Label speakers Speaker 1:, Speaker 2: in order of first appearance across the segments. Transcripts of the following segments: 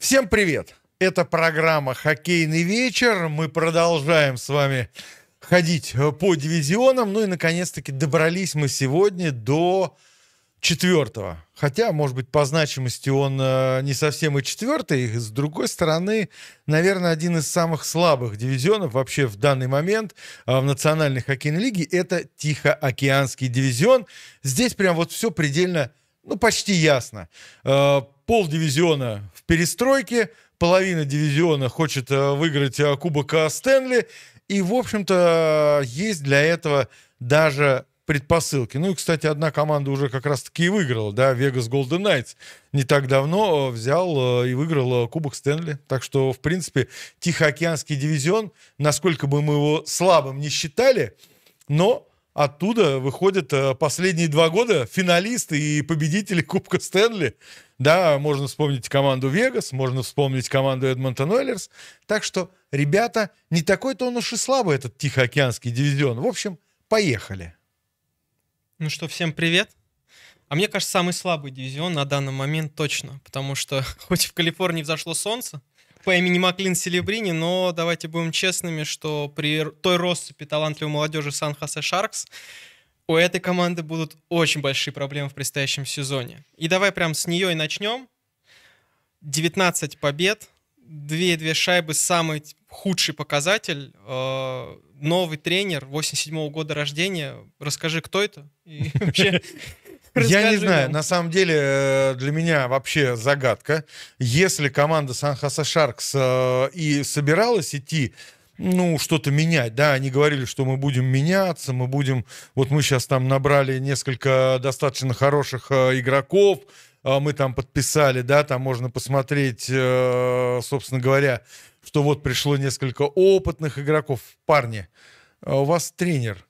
Speaker 1: Всем привет! Это программа «Хоккейный вечер». Мы продолжаем с вами ходить э, по дивизионам. Ну и, наконец-таки, добрались мы сегодня до четвертого. Хотя, может быть, по значимости он э, не совсем и четвертый. И, с другой стороны, наверное, один из самых слабых дивизионов вообще в данный момент э, в Национальной хоккейной лиге – это Тихоокеанский дивизион. Здесь прям вот все предельно ну, почти ясно. Э, пол дивизиона в перестройке, половина дивизиона хочет э, выиграть э, Кубок Стэнли, и, в общем-то, есть для этого даже предпосылки. Ну и, кстати, одна команда уже как раз-таки и выиграла, да, Вегас Голден Найтс не так давно взял и выиграл Кубок Стэнли. Так что, в принципе, Тихоокеанский дивизион, насколько бы мы его слабым не считали, но оттуда выходят э, последние два года финалисты и победители Кубка Стэнли. Да, можно вспомнить команду Вегас, можно вспомнить команду Эдмонтон Уэллерс. Так что, ребята, не такой-то он уж и слабый, этот Тихоокеанский дивизион. В общем, поехали.
Speaker 2: Ну что, всем привет. А мне кажется, самый слабый дивизион на данный момент точно, потому что хоть в Калифорнии взошло солнце, по имени Маклин Селебрини, но давайте будем честными, что при той россыпи талантливой молодежи Сан-Хосе Шаркс у этой команды будут очень большие проблемы в предстоящем сезоне. И давай прям с нее и начнем. 19 побед, 2-2 шайбы, самый худший показатель. Э, новый тренер, 87 -го года рождения. Расскажи, кто это?
Speaker 1: И вообще, я не знаю, на самом деле э, для меня вообще загадка. Если команда сан Шаркс э, и собиралась идти ну, что-то менять, да, они говорили, что мы будем меняться, мы будем, вот мы сейчас там набрали несколько достаточно хороших э, игроков, мы там подписали, да, там можно посмотреть, собственно говоря, что вот пришло несколько опытных игроков. Парни, а у вас тренер –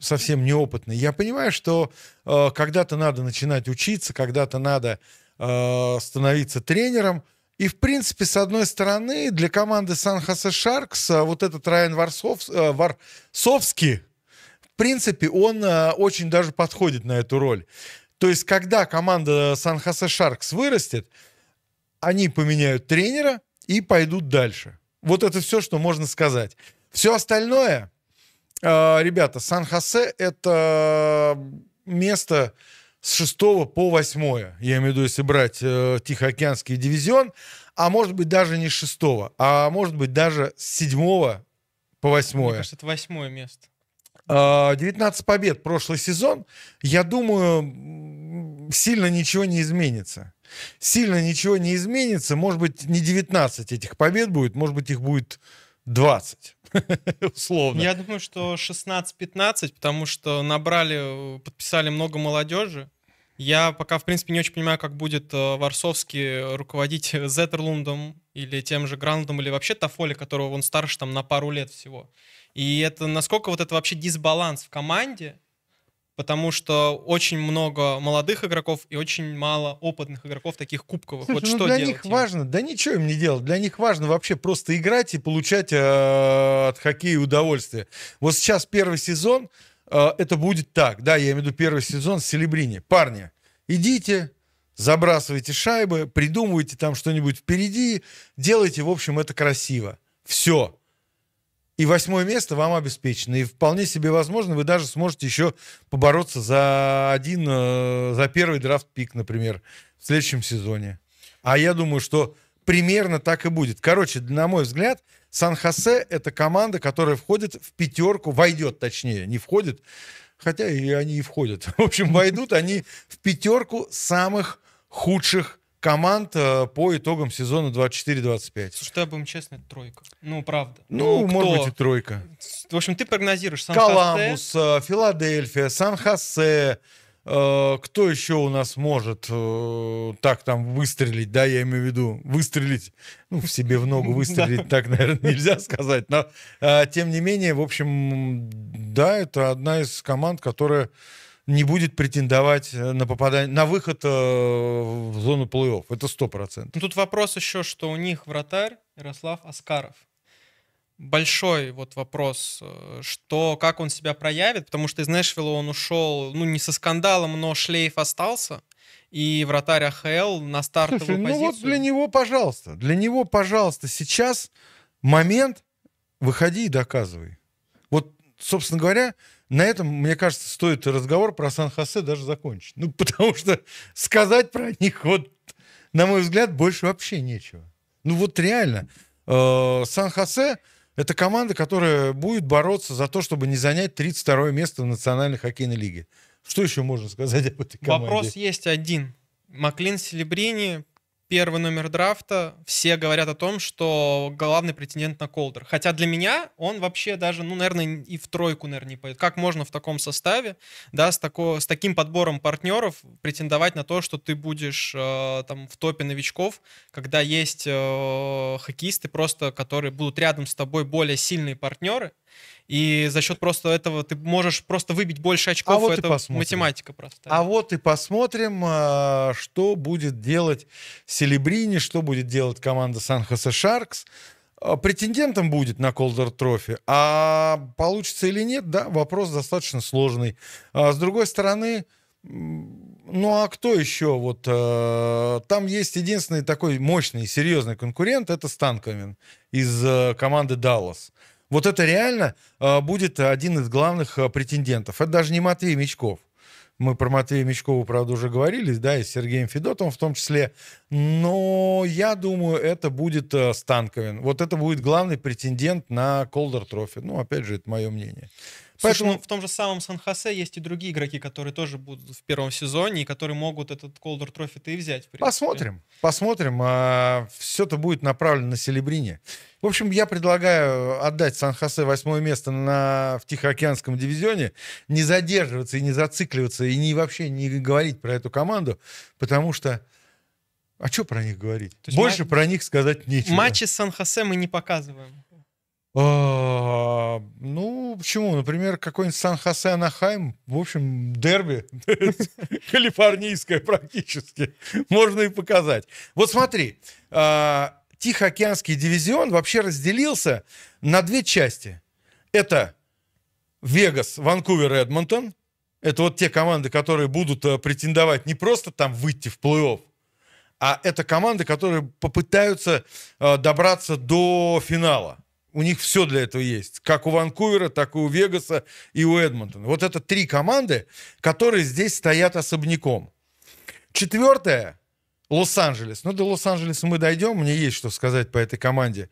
Speaker 1: совсем неопытный. Я понимаю, что э, когда-то надо начинать учиться, когда-то надо э, становиться тренером. И, в принципе, с одной стороны, для команды Сан-Хосе Шаркс э, вот этот Райан Варсов, э, Варсовский, в принципе, он э, очень даже подходит на эту роль. То есть, когда команда Сан-Хосе Шаркс вырастет, они поменяют тренера и пойдут дальше. Вот это все, что можно сказать. Все остальное – а, ребята, Сан-Хосе — это место с 6 по 8. Я имею в виду, если брать э, Тихоокеанский дивизион. А может быть, даже не с 6, а может быть, даже с 7 по 8. Мне кажется,
Speaker 2: это 8 место.
Speaker 1: 19 а, побед прошлый сезон, я думаю, сильно ничего не изменится. Сильно ничего не изменится. Может быть, не 19 этих побед будет, может быть, их будет 20. Условно. Я
Speaker 2: думаю, что 16-15, потому что набрали, подписали много молодежи. Я пока, в принципе, не очень понимаю, как будет э, Варсовский руководить Зеттерлундом или тем же Грандом, или вообще Тафоли, которого он старше там на пару лет всего. И это насколько вот это вообще дисбаланс в команде, потому что очень много молодых игроков и очень мало опытных игроков, таких кубковых. Слушай, вот ну для них
Speaker 1: им? важно, да ничего им не делать, для них важно вообще просто играть и получать э, от хоккея удовольствие. Вот сейчас первый сезон, э, это будет так, да, я имею в виду первый сезон с Селебрини. Парни, идите, забрасывайте шайбы, придумывайте там что-нибудь впереди, делайте, в общем, это красиво. Все и восьмое место вам обеспечено. И вполне себе возможно, вы даже сможете еще побороться за один, э, за первый драфт-пик, например, в следующем сезоне. А я думаю, что примерно так и будет. Короче, на мой взгляд, Сан-Хосе — это команда, которая входит в пятерку, войдет точнее, не входит, хотя и они и входят. В общем, войдут они в пятерку самых худших команд э, по итогам сезона 24-25. Слушай,
Speaker 2: я будем честно, это тройка. Ну, правда. Ну, ну может быть, и тройка. В общем, ты прогнозируешь сан Коламбус,
Speaker 1: э, Филадельфия, Сан-Хосе, э, кто еще у нас может э, так там выстрелить, да, я имею в виду, выстрелить, ну, в себе в ногу выстрелить, так, наверное, нельзя сказать, но, тем не менее, в общем, да, это одна из команд, которая не будет претендовать э, на попадание, на выход э, в зону плей-офф. Это процентов
Speaker 2: Тут вопрос еще, что у них вратарь Ярослав Аскаров. Большой вот вопрос, э, что, как он себя проявит, потому что из Нэшвилла он ушел, ну, не со скандалом, но шлейф остался и вратарь АХЛ на стартовую Слушай, позицию. Ну вот
Speaker 1: для него, пожалуйста, для него, пожалуйста, сейчас момент, выходи и доказывай. Вот, собственно говоря, на этом, мне кажется, стоит разговор про Сан-Хосе даже закончить. Ну, потому что сказать про них, вот, на мой взгляд, больше вообще нечего. Ну, вот реально. Э, Сан-Хосе — это команда, которая будет бороться за то, чтобы не занять 32 место в Национальной хоккейной лиге. Что еще можно сказать об этой команде? Вопрос
Speaker 2: есть один. Маклин Селебрини первый номер драфта, все говорят о том, что главный претендент на Колдер. Хотя для меня он вообще даже, ну, наверное, и в тройку, наверное, не пойдет. Как можно в таком составе, да, с, тако, с таким подбором партнеров претендовать на то, что ты будешь э, там в топе новичков, когда есть э, хоккеисты просто, которые будут рядом с тобой более сильные партнеры, и за счет просто этого ты можешь просто выбить больше очков. А вот это математика просто.
Speaker 1: А вот и посмотрим, а, что будет делать Селебрини, что будет делать команда Сан-Хосе Шаркс. А, претендентом будет на Колдер Трофи, а получится или нет, да, вопрос достаточно сложный. А с другой стороны, ну а кто еще? Вот э, там есть единственный такой мощный, серьезный конкурент, это Станковин из э, команды Даллас. Вот это реально а, будет один из главных а, претендентов. Это даже не Матвей Мечков. Мы про Матвея Мечкова, правда, уже говорили, да, и с Сергеем Федотовым в том числе. Но я думаю, это будет а, Станковин. Вот это будет главный претендент на Колдер Трофи. Ну, опять же, это мое мнение. Поэтому... Слушай, ну,
Speaker 2: в том же самом Сан-Хосе есть и другие игроки, которые тоже будут в первом сезоне, и которые могут этот Колдер Трофи и взять.
Speaker 1: Посмотрим, посмотрим. А, все это будет направлено на Селебрине. В общем, я предлагаю отдать Сан-Хосе восьмое место на... в Тихоокеанском дивизионе, не задерживаться и не зацикливаться, и не, вообще не говорить про эту команду, потому что а что про них говорить? Больше ма... про них сказать нечего. Матчи
Speaker 2: с Сан-Хосе мы не показываем.
Speaker 1: А, ну, почему? Например, какой-нибудь Сан-Хосе Анахайм, в общем, дерби калифорнийское практически, можно и показать. Вот смотри, а, Тихоокеанский дивизион вообще разделился на две части. Это Вегас, Ванкувер и Эдмонтон. Это вот те команды, которые будут э, претендовать не просто там выйти в плей-офф, а это команды, которые попытаются э, добраться до финала у них все для этого есть. Как у Ванкувера, так и у Вегаса и у Эдмонтона. Вот это три команды, которые здесь стоят особняком. Четвертое – Лос-Анджелес. Ну, до Лос-Анджелеса мы дойдем, мне есть что сказать по этой команде.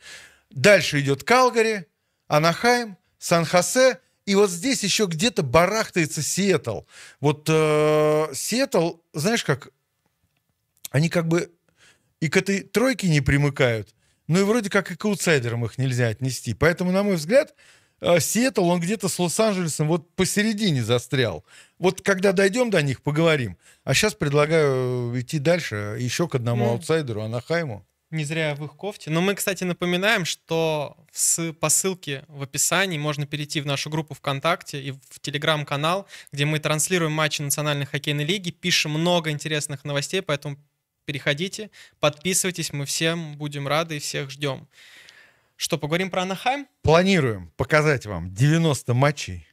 Speaker 1: Дальше идет Калгари, Анахайм, Сан-Хосе. И вот здесь еще где-то барахтается Сиэтл. Вот э, Сиэтл, знаешь как, они как бы и к этой тройке не примыкают – ну и вроде как и к аутсайдерам их нельзя отнести. Поэтому, на мой взгляд, э, Сиэтл, он где-то с Лос-Анджелесом вот посередине застрял. Вот когда дойдем до них, поговорим. А сейчас предлагаю э, идти дальше еще к одному mm. аутсайдеру, Анахайму.
Speaker 2: Не зря в их кофте. Но мы, кстати, напоминаем, что с, по ссылке в описании можно перейти в нашу группу ВКонтакте и в Телеграм-канал, где мы транслируем матчи Национальной хоккейной лиги, пишем много интересных новостей, поэтому Переходите, подписывайтесь, мы всем будем рады и всех ждем. Что, поговорим про Анахайм?
Speaker 1: Планируем показать вам 90 матчей.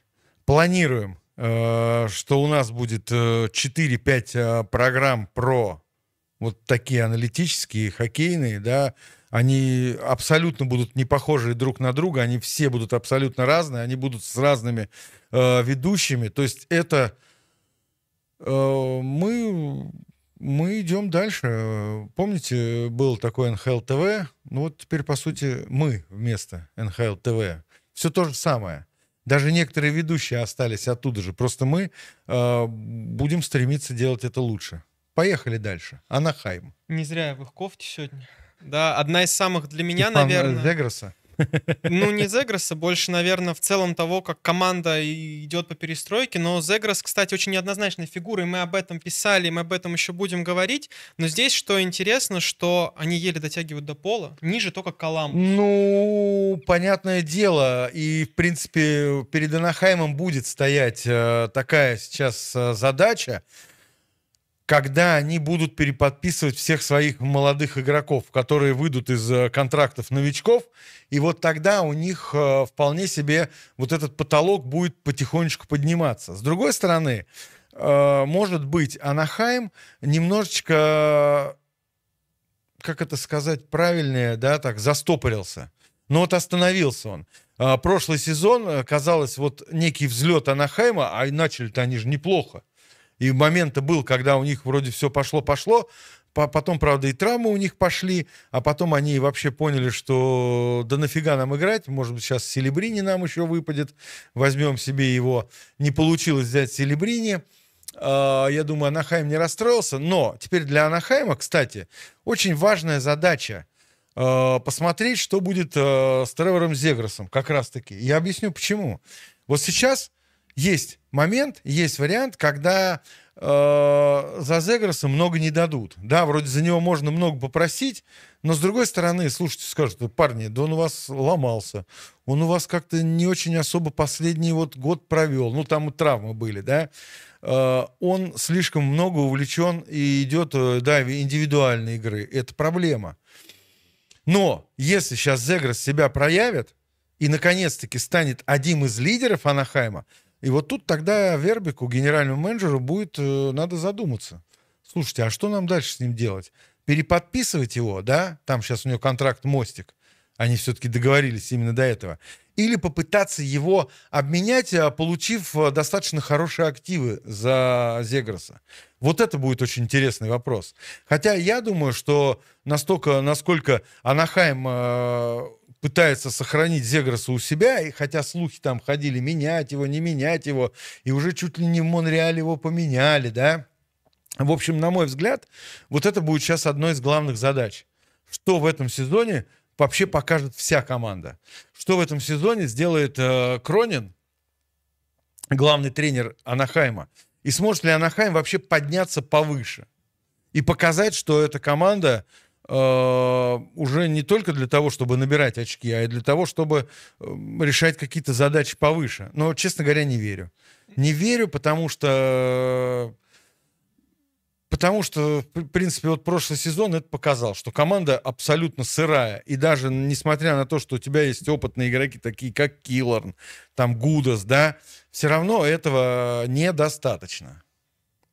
Speaker 1: Планируем, э, что у нас будет э, 4-5 э, программ про вот такие аналитические, хоккейные, да, они абсолютно будут не похожи друг на друга, они все будут абсолютно разные, они будут с разными э, ведущими. То есть это э, мы мы идем дальше. Помните, был такой НХЛ ТВ? Ну вот теперь, по сути, мы вместо НХЛ ТВ. Все то же самое. Даже некоторые ведущие остались оттуда же. Просто мы э, будем стремиться делать это лучше. Поехали дальше. Анахайм.
Speaker 2: Не зря я в их кофте сегодня. Да, одна из самых для меня, Степан э, наверное... Веграса. Ну, не Зегроса, больше, наверное, в целом того, как команда идет по перестройке. Но Зегрос, кстати, очень неоднозначная фигура, и мы об этом писали, и мы об этом еще будем говорить. Но здесь что интересно, что они еле дотягивают до пола, ниже только Калам.
Speaker 1: Ну, понятное дело. И, в принципе, перед Анахаймом будет стоять э, такая сейчас э, задача когда они будут переподписывать всех своих молодых игроков, которые выйдут из э, контрактов новичков, и вот тогда у них э, вполне себе вот этот потолок будет потихонечку подниматься. С другой стороны, э, может быть, Анахайм немножечко, как это сказать правильнее, да, так, застопорился. Но вот остановился он. Прошлый сезон, казалось, вот некий взлет Анахайма, а начали-то они же неплохо. И момент был, когда у них вроде все пошло-пошло, Потом, правда, и травмы у них пошли, а потом они вообще поняли, что да нафига нам играть, может быть, сейчас Селебрини нам еще выпадет, возьмем себе его. Не получилось взять Селебрини. А, я думаю, Анахайм не расстроился, но теперь для Анахайма, кстати, очень важная задача а, посмотреть, что будет а, с Тревором Зегросом как раз-таки. Я объясню, почему. Вот сейчас есть момент, есть вариант, когда э, за Зеграса много не дадут. Да, вроде за него можно много попросить, но с другой стороны, слушайте, скажут, парни, да он у вас ломался, он у вас как-то не очень особо последний вот год провел, ну там и травмы были, да, э, он слишком много увлечен и идет, э, да, в индивидуальные игры, это проблема. Но если сейчас Зегрос себя проявит, и наконец-таки станет одним из лидеров Анахайма, и вот тут тогда Вербику, генеральному менеджеру, будет э, надо задуматься. Слушайте, а что нам дальше с ним делать? Переподписывать его, да? Там сейчас у него контракт «Мостик». Они все-таки договорились именно до этого. Или попытаться его обменять, э, получив э, достаточно хорошие активы за Зегроса. Вот это будет очень интересный вопрос. Хотя я думаю, что настолько, насколько Анахайм пытается сохранить Зегроса у себя, и хотя слухи там ходили, менять его, не менять его, и уже чуть ли не в Монреале его поменяли, да. В общем, на мой взгляд, вот это будет сейчас одной из главных задач. Что в этом сезоне вообще покажет вся команда? Что в этом сезоне сделает э, Кронин, главный тренер Анахайма? И сможет ли Анахайм вообще подняться повыше? И показать, что эта команда Э, уже не только для того, чтобы набирать очки, а и для того, чтобы э, решать какие-то задачи повыше. Но, честно говоря, не верю. Не верю, потому что... Потому что, в принципе, вот прошлый сезон это показал, что команда абсолютно сырая. И даже несмотря на то, что у тебя есть опытные игроки, такие как Киллорн, там Гудас, да, все равно этого недостаточно.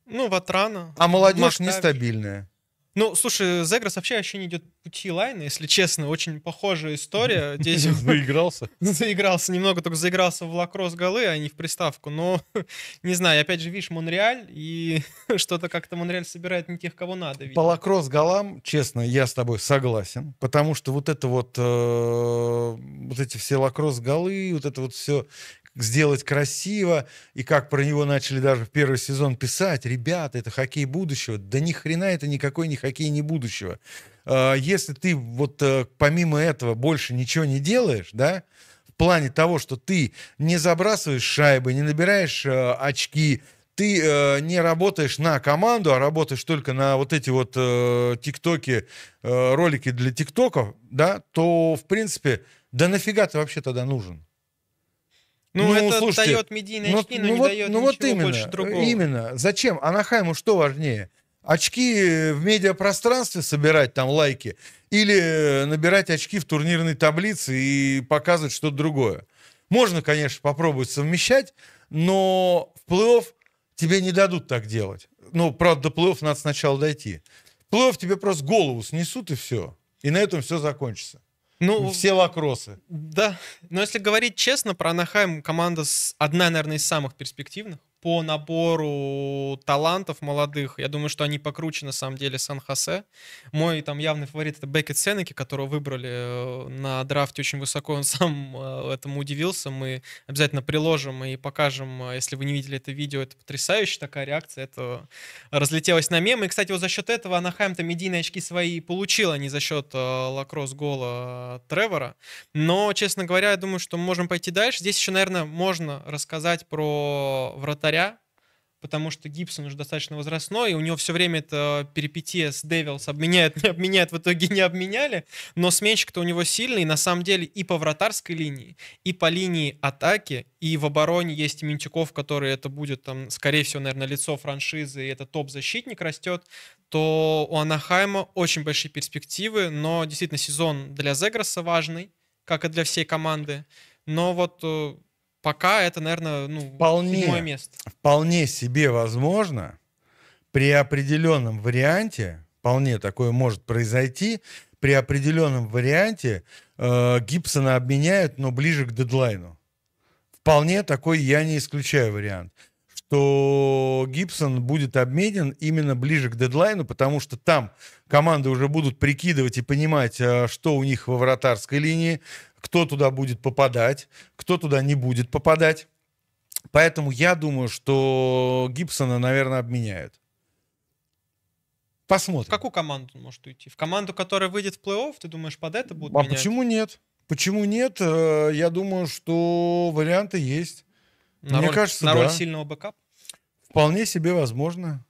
Speaker 2: Ну, Ватрана.
Speaker 1: А молодежь масштаб. нестабильная. Ну, слушай,
Speaker 2: Зегрос вообще вообще не идет пути Лайна, если честно. Очень похожая история. Здесь... Заигрался? Заигрался немного, только заигрался в лакросс голы, а не в приставку. Но, не знаю, опять же, видишь, Монреаль, и что-то как-то Монреаль собирает не тех, кого надо. Видимо. По
Speaker 1: лакросс голам, честно, я с тобой согласен, потому что вот это вот, э, вот эти все лакросс голы, вот это вот все, сделать красиво, и как про него начали даже в первый сезон писать, ребята, это хоккей будущего. Да ни хрена это никакой не хоккей не будущего. А, если ты вот э, помимо этого больше ничего не делаешь, да, в плане того, что ты не забрасываешь шайбы, не набираешь э, очки, ты э, не работаешь на команду, а работаешь только на вот эти вот э, тиктоки, э, ролики для тиктоков, да, то, в принципе, да нафига ты вообще тогда нужен? Ну, ну это слушайте, дает медийные ну, очки, но ну, не вот, дает ну, вот именно, больше другого. Именно. Зачем? Анахайму что важнее? очки в медиапространстве собирать, там лайки, или э, набирать очки в турнирной таблице и показывать что-то другое. Можно, конечно, попробовать совмещать, но в плей-офф тебе не дадут так делать. Ну, правда, до плей-офф надо сначала дойти. В плей-офф тебе просто голову снесут и все. И на этом все закончится. Ну, все лакросы. Да.
Speaker 2: Но если говорить честно, про Анахайм команда с одна, наверное, из самых перспективных по набору талантов молодых, я думаю, что они покруче на самом деле Сан-Хосе. Мой там явный фаворит это Бекет Сенеки, которого выбрали э, на драфте очень высоко, он сам э, этому удивился. Мы обязательно приложим и покажем, э, если вы не видели это видео, это потрясающая такая реакция, это разлетелось на мемы. И, кстати, вот за счет этого Анахайм-то медийные очки свои получила, не за счет лакросс-гола Тревора. Но, честно говоря, я думаю, что мы можем пойти дальше. Здесь еще, наверное, можно рассказать про вратарь вратаря, потому что Гибсон уже достаточно возрастной, и у него все время это перипетия с Девилс, обменяют, не обменяют, в итоге не обменяли, но сменщик-то у него сильный, на самом деле и по вратарской линии, и по линии атаки, и в обороне есть Ментюков, который это будет, там, скорее всего, наверное, лицо франшизы, и это топ-защитник растет, то у Анахайма очень большие перспективы, но действительно сезон для Зегроса важный, как и для всей команды, но вот э, пока это, наверное, ну, вполне, седьмое место.
Speaker 1: Вполне себе возможно, при определенном варианте, вполне такое может произойти, при определенном варианте э, Гибсона обменяют, но ближе к дедлайну. Вполне такой я не исключаю вариант что Гибсон будет обменен именно ближе к дедлайну, потому что там команды уже будут прикидывать и понимать, э, что у них во вратарской линии, кто туда будет попадать, кто туда не будет попадать. Поэтому я думаю, что Гибсона, наверное, обменяют. Посмотрим. В
Speaker 2: какую команду он может уйти? В команду, которая выйдет в плей-офф, ты думаешь, под это будут А менять? почему
Speaker 1: нет? Почему нет? Э, я думаю, что варианты есть. На Мне роль, кажется, на да. роль сильного бэкапа? Вполне себе возможно.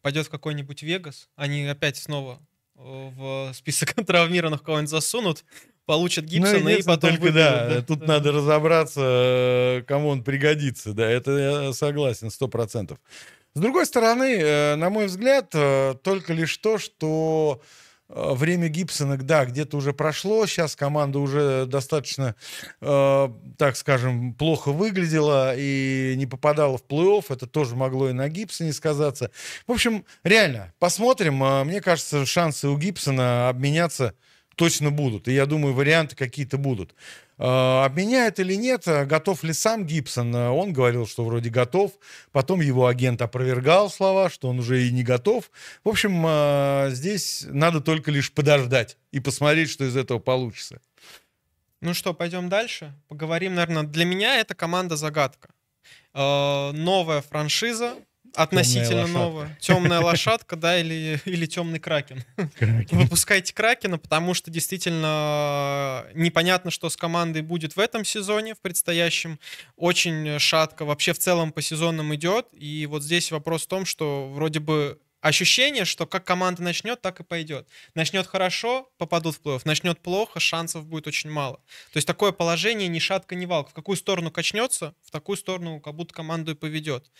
Speaker 2: Пойдет в какой-нибудь Вегас. Они опять снова в список травмированных кого-нибудь засунут, получат Гибсона ну, и, потом только, да, да,
Speaker 1: тут да. надо разобраться, э, кому он пригодится. Да, это я согласен, сто процентов. С другой стороны, э, на мой взгляд, э, только лишь то, что Э, время Гибсона, да, где-то уже прошло, сейчас команда уже достаточно, э, так скажем, плохо выглядела и не попадала в плей-офф, это тоже могло и на Гибсоне сказаться. В общем, реально, посмотрим, э, мне кажется, шансы у Гибсона обменяться точно будут. И я думаю, варианты какие-то будут. А, обменяет или нет, э, готов ли сам Гибсон? Э, он говорил, что вроде готов. Потом его агент опровергал слова, что он уже и не готов. В общем, э, здесь надо только лишь подождать и посмотреть, что из этого получится.
Speaker 2: Ну что, пойдем дальше. Поговорим, наверное, для меня это команда загадка. Новая франшиза,
Speaker 1: Относительно темная новая. Темная лошадка,
Speaker 2: да, или, или темный кракен. кракен. Выпускайте кракена, потому что действительно э, непонятно, что с командой будет в этом сезоне, в предстоящем. Очень шатко вообще в целом по сезонам идет. И вот здесь вопрос в том, что вроде бы ощущение, что как команда начнет, так и пойдет. Начнет хорошо, попадут в плей-офф. Начнет плохо, шансов будет очень мало. То есть такое положение ни шатка, ни валка. В какую сторону качнется, в такую сторону как будто команду и поведет.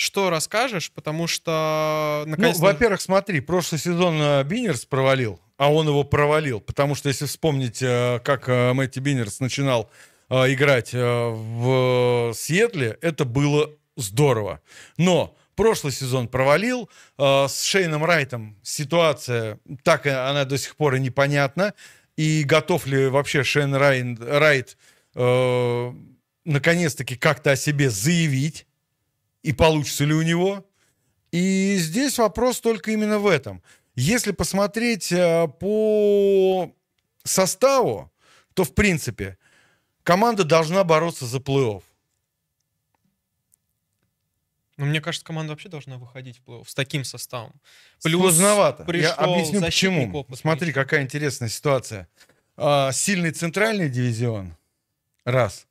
Speaker 2: Что расскажешь? Потому что... наконец. Ну,
Speaker 1: во-первых, смотри, прошлый сезон э, Биннерс провалил, а он его провалил. Потому что, если вспомнить, э, как э, Мэтти Биннерс начинал играть в Сиэтле, это было здорово. Но прошлый сезон провалил. С Шейном Райтом ситуация, так она до сих пор и непонятна. И готов ли вообще Шейн Райт э, наконец-таки как-то о себе заявить? и получится ли у него. И здесь вопрос только именно в этом. Если посмотреть э, по составу, то, в принципе, команда должна бороться за плей-офф.
Speaker 2: Ну, мне кажется, команда вообще должна выходить в плей-офф с таким составом. Плюс Поздновато. Я объясню, почему. Опыт.
Speaker 1: Смотри, какая интересная ситуация. А, сильный центральный дивизион. Раз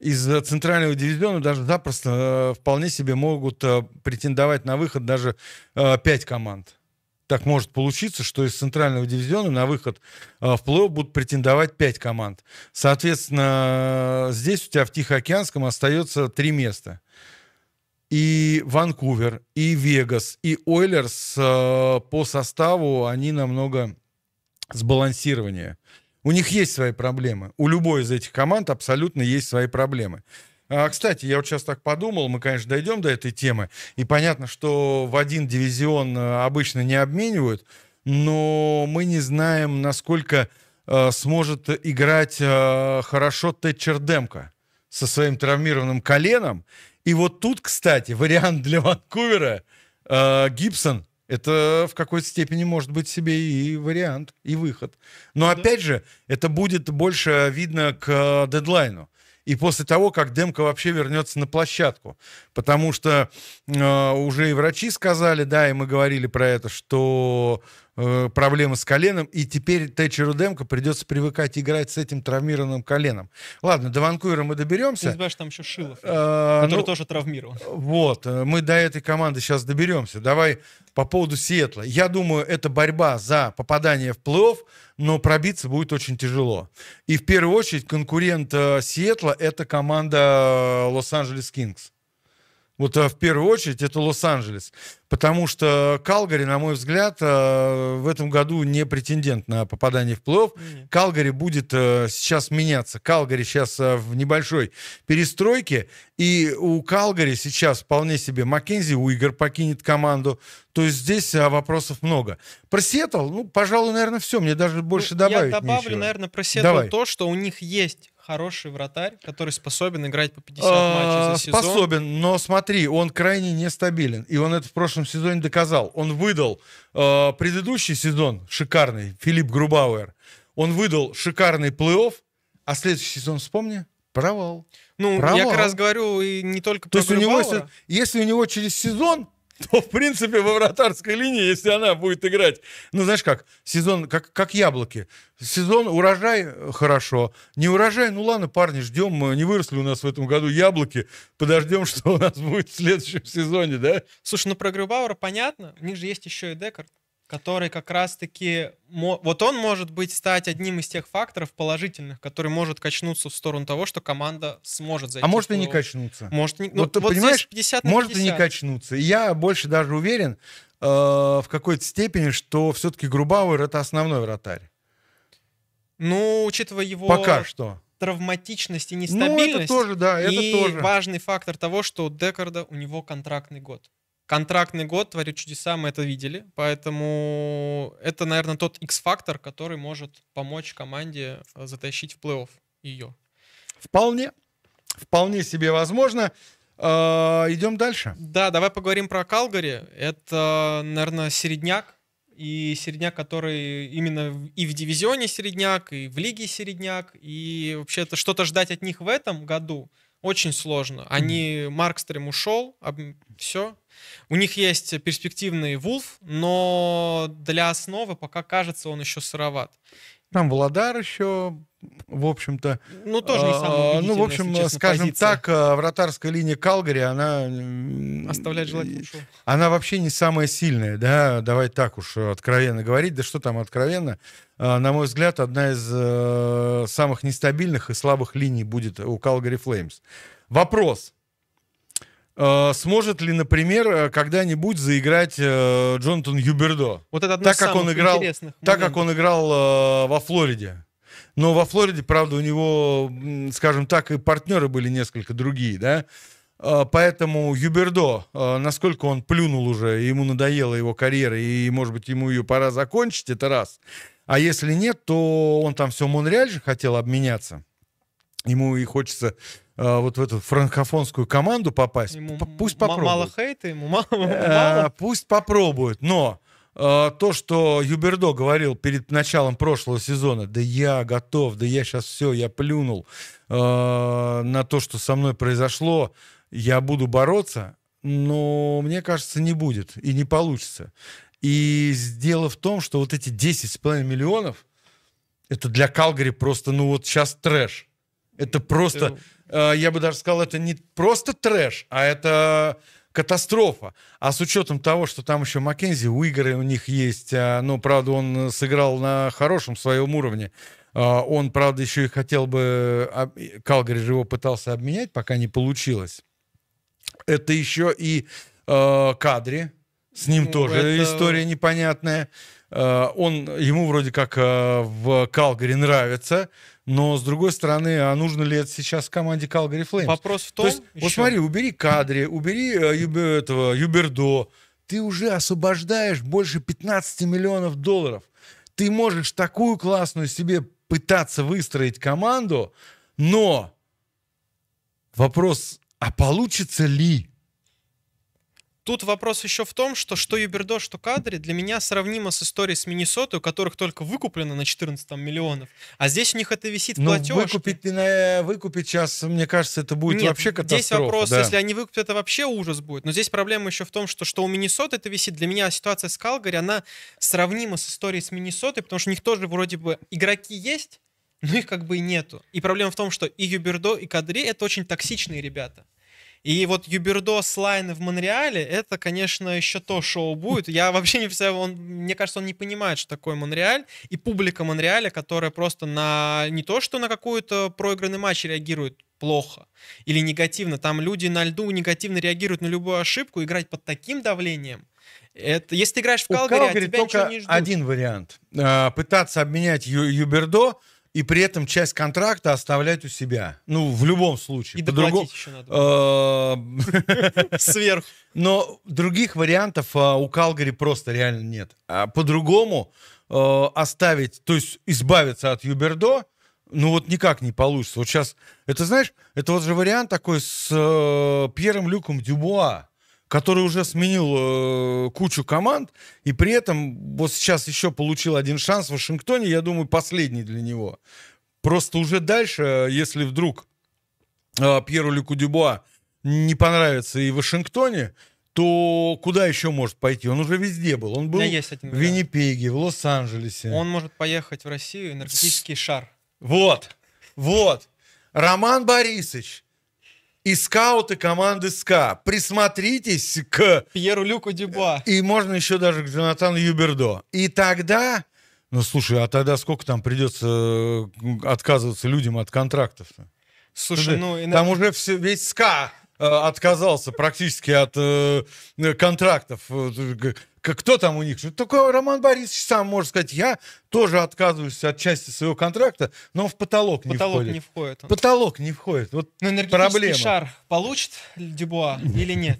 Speaker 1: из э, центрального дивизиона даже запросто э, вполне себе могут э, претендовать на выход даже 5 команд. Так может получиться, что из центрального дивизиона на выход в плей-офф будут претендовать 5 команд. Соответственно, здесь у тебя в Тихоокеанском остается 3 места. И Ванкувер, и Вегас, и Ойлерс по составу, они намного сбалансированнее. У них есть свои проблемы. У любой из этих команд абсолютно есть свои проблемы. А, кстати, я вот сейчас так подумал, мы, конечно, дойдем до этой темы, и понятно, что в один дивизион э, обычно не обменивают, но мы не знаем, насколько э, сможет играть э, хорошо Тэтчер Демко со своим травмированным коленом. И вот тут, кстати, вариант для Ванкувера э, Гибсон это в какой-то степени может быть себе и вариант, и выход. Но ну да. опять же, это будет больше видно к э, дедлайну. И после того, как демка вообще вернется на площадку. Потому что э, уже и врачи сказали, да, и мы говорили про это, что э, проблемы с коленом, и теперь Тэтчеру Демко придется привыкать играть с этим травмированным коленом. Ладно, до Ванкувера мы доберемся. Ты
Speaker 2: знаешь, там еще Шилов,
Speaker 1: э, который ну, тоже травмирован. Вот, э, мы до этой команды сейчас доберемся. Давай по поводу Сиэтла. Я думаю, это борьба за попадание в плей-офф, но пробиться будет очень тяжело. И в первую очередь конкурент э, Сиэтла — это команда Лос-Анджелес Кингс. Вот э, в первую очередь это Лос-Анджелес. Потому что Калгари, на мой взгляд, э, в этом году не претендент на попадание в плей-офф. Mm-hmm. Калгари будет э, сейчас меняться. Калгари сейчас в небольшой перестройке. И у Калгари сейчас вполне себе Маккензи Уигер покинет команду. То есть здесь вопросов много. Про Сиэтл, ну, пожалуй, наверное, все. Мне даже ну, больше ну, добавить Я добавлю, нечего. наверное, про Сиэтл Давай.
Speaker 2: то, что у них есть хороший вратарь, который способен играть по 50 а, матчей за сезон?
Speaker 1: Способен, но смотри, он крайне нестабилен. И он это в прошлом сезоне доказал. Он выдал э, предыдущий сезон шикарный, Филипп Грубауэр. Он выдал шикарный плей-офф, а следующий сезон, вспомни, провал. Ну, провал. я как раз говорю и не только То про То есть у него, если, если у него через сезон то, в принципе, во вратарской линии, если она будет играть, ну, знаешь как, сезон, как, как яблоки. Сезон, урожай э, хорошо, не урожай, ну ладно, парни, ждем, не выросли у нас в этом году яблоки, подождем, что у нас будет в следующем сезоне,
Speaker 2: да? Слушай, ну про Грюбауэра понятно, у них же есть еще и Декард который как раз-таки... Вот он может быть стать одним из тех факторов положительных, который может качнуться в сторону того, что команда сможет зайти. А может и не качнуться. Может, не... Ну, вот, ну, ты вот понимаешь, 50 50. может и не качнуться.
Speaker 1: я больше даже уверен э, в какой-то степени, что все-таки Грубауэр — это основной вратарь. Ну, учитывая его... Пока что
Speaker 2: травматичность и нестабильность. Ну, это тоже, да, это и тоже. важный фактор того, что у Декарда у него контрактный год контрактный год творит чудеса, мы это видели. Поэтому это, наверное, тот X-фактор, который может помочь команде э, затащить в плей-офф ее.
Speaker 1: Вполне. Вполне себе возможно. Э, идем дальше. Да, давай
Speaker 2: поговорим про Калгари. Это, наверное, середняк. И середняк, который именно и в дивизионе середняк, и в лиге середняк. И вообще-то что-то ждать от них в этом году — очень сложно. Они, Маркстрем ушел, об... все. У них есть перспективный Вулф, но для основы пока кажется он еще сыроват.
Speaker 1: Там Владар еще, в общем-то... Ну, тоже не а, самая Ну, в общем, честно, скажем позиция. так, а, вратарская линия Калгари, она... Оставляет желать лучшего. Она вообще не самая сильная, да, давай так уж откровенно говорить. Да что там откровенно? А, на мой взгляд, одна из э, самых нестабильных и слабых линий будет у Калгари Флеймс. Вопрос, Э, сможет ли, например, э, когда-нибудь заиграть э, Джонатан Юбердо? Вот это так как он играл, так как он играл во Флориде. Но во Флориде, правда, у него, скажем так, и партнеры были несколько другие, да. Э, поэтому Юбердо, насколько он плюнул уже, ему надоела его карьера, и, может быть, ему ее пора закончить, это раз. А если нет, то он там все в Монреаль же хотел обменяться. Ему и хочется Э, вот в эту франкофонскую команду попасть, ему пусть попробует. Мало хейта ему, мало. Э, пусть попробует, но э, то, что Юбердо говорил перед началом прошлого сезона, да я готов, да я сейчас все, я плюнул э, на то, что со мной произошло, я буду бороться, но мне кажется, не будет и не получится. И дело в том, что вот эти 10,5 миллионов, это для Калгари просто, ну вот сейчас трэш. Это просто... Э, я бы даже сказал, это не просто трэш, а это катастрофа. А с учетом того, что там еще Маккензи, Уигры у них есть, э, ну, правда, он сыграл на хорошем своем уровне. Э, он, правда, еще и хотел бы... А, Калгари же его пытался обменять, пока не получилось. Это еще и э, кадри. С ним ну, тоже это... история непонятная. Он, ему вроде как в Калгари нравится. Но, с другой стороны, а нужно ли это сейчас команде Calgary Flames? Вопрос в том... То есть, еще... вот смотри, убери Кадри, убери э, этого Юбердо, ты уже освобождаешь больше 15 миллионов долларов. Ты можешь такую классную себе пытаться выстроить команду, но вопрос, а получится ли?
Speaker 2: Тут вопрос еще в том, что что Юбердо, что кадры для меня сравнимо с историей с Миннесотой, у которых только выкуплено на 14 там, миллионов. А здесь у них это висит в ну, платежке.
Speaker 1: Выкупить, э, выкупить сейчас, мне кажется, это будет Нет, вообще катастрофа. Здесь вопрос, да. если
Speaker 2: они выкупят, это вообще ужас будет. Но здесь проблема еще в том, что, что у Миннесоты это висит. Для меня ситуация с Калгари, она сравнима с историей с Миннесотой, потому что у них тоже вроде бы игроки есть, но их как бы и нету. И проблема в том, что и Юбердо, и Кадри — это очень токсичные ребята. И вот Юбердо с в Монреале, это, конечно, еще то шоу будет. Я вообще не представляю, он, мне кажется, он не понимает, что такое Монреаль. И публика Монреаля, которая просто на не то, что на какую-то проигранный матч реагирует плохо или негативно. Там люди на льду негативно реагируют на любую ошибку. Играть под таким давлением, это, если ты играешь в Калгари, а тебя только не ждут.
Speaker 1: один вариант. А, пытаться обменять Ю- Юбердо и при этом часть контракта оставлять у себя. Ну, в любом случае. И доплатить еще надо. Э, Сверху. Но других вариантов э, у Калгари просто реально нет. А по-другому э, оставить, то есть избавиться от Юбердо, ну вот никак не получится. Вот сейчас, это знаешь, это вот же вариант такой с Пьером Люком Дюбуа который уже сменил э, кучу команд, и при этом вот сейчас еще получил один шанс в Вашингтоне, я думаю, последний для него. Просто уже дальше, если вдруг э, Пьеру Люку Дюбуа не понравится и в Вашингтоне, то куда еще может пойти? Он уже везде был. Он был есть один, в Виннипеге, в Лос-Анджелесе. Он может поехать в Россию, энергетический С... шар. Вот, вот. Роман Борисович, и скауты команды СКА. Присмотритесь к... Пьеру Люку Дюба. И можно еще даже к Джонатану Юбердо. И тогда... Ну, слушай, а тогда сколько там придется э, отказываться людям от контрактов-то? Слушай, Ты, ну... И... Там уже все, весь СКА э, отказался практически от э, э контрактов кто там у них? Только Роман Борисович сам может сказать, я тоже отказываюсь от части своего контракта, но он в потолок, потолок не входит. не входит. Потолок не входит. Вот но энергетический проблема. шар получит Дюбуа или нет?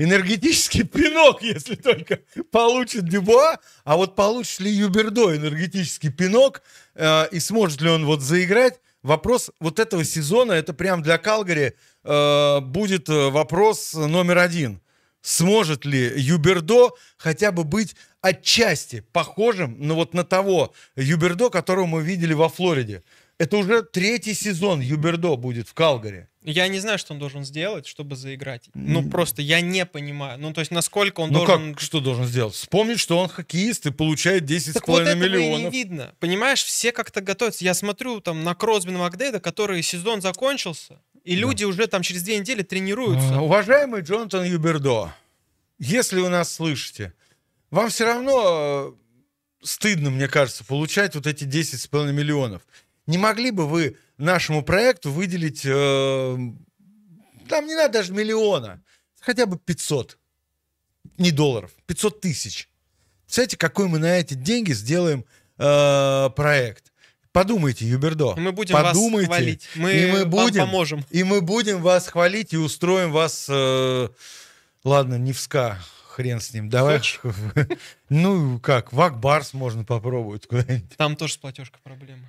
Speaker 1: Энергетический пинок, если только получит Дюбуа, а вот получит ли Юбердо энергетический пинок э, и сможет ли он вот заиграть, вопрос вот этого сезона, это прям для Калгари э, будет э, вопрос номер один – сможет ли Юбердо хотя бы быть отчасти похожим ну, вот на того Юбердо, которого мы видели во Флориде. Это уже третий сезон Юбердо будет в Калгари.
Speaker 2: Я не знаю, что он должен сделать, чтобы заиграть. Ну, просто я не понимаю. Ну, то есть, насколько он ну, должен... Как,
Speaker 1: что должен сделать? Вспомнить, что он хоккеист и получает 10,5 так вот этого миллионов. И не видно.
Speaker 2: Понимаешь, все как-то готовятся. Я смотрю там на Кросби Макдейда, который сезон
Speaker 1: закончился и да. люди уже там через две недели тренируются. Уважаемый Джонатан Юбердо, если вы нас слышите, вам все равно э, стыдно, мне кажется, получать вот эти 10,5 миллионов. Не могли бы вы нашему проекту выделить, э, там не надо даже миллиона, хотя бы 500, не долларов, 500 тысяч. Представляете, какой мы на эти деньги сделаем э, проект. Подумайте, Юбердо. И мы будем подумайте, вас хвалить. Мы, и мы будем, вам поможем. И мы будем вас хвалить и устроим вас... Э, ладно, не в СКА, хрен с ним. Давай. ну как, в Акбарс можно попробовать куда-нибудь.
Speaker 2: Там тоже с платежкой проблема.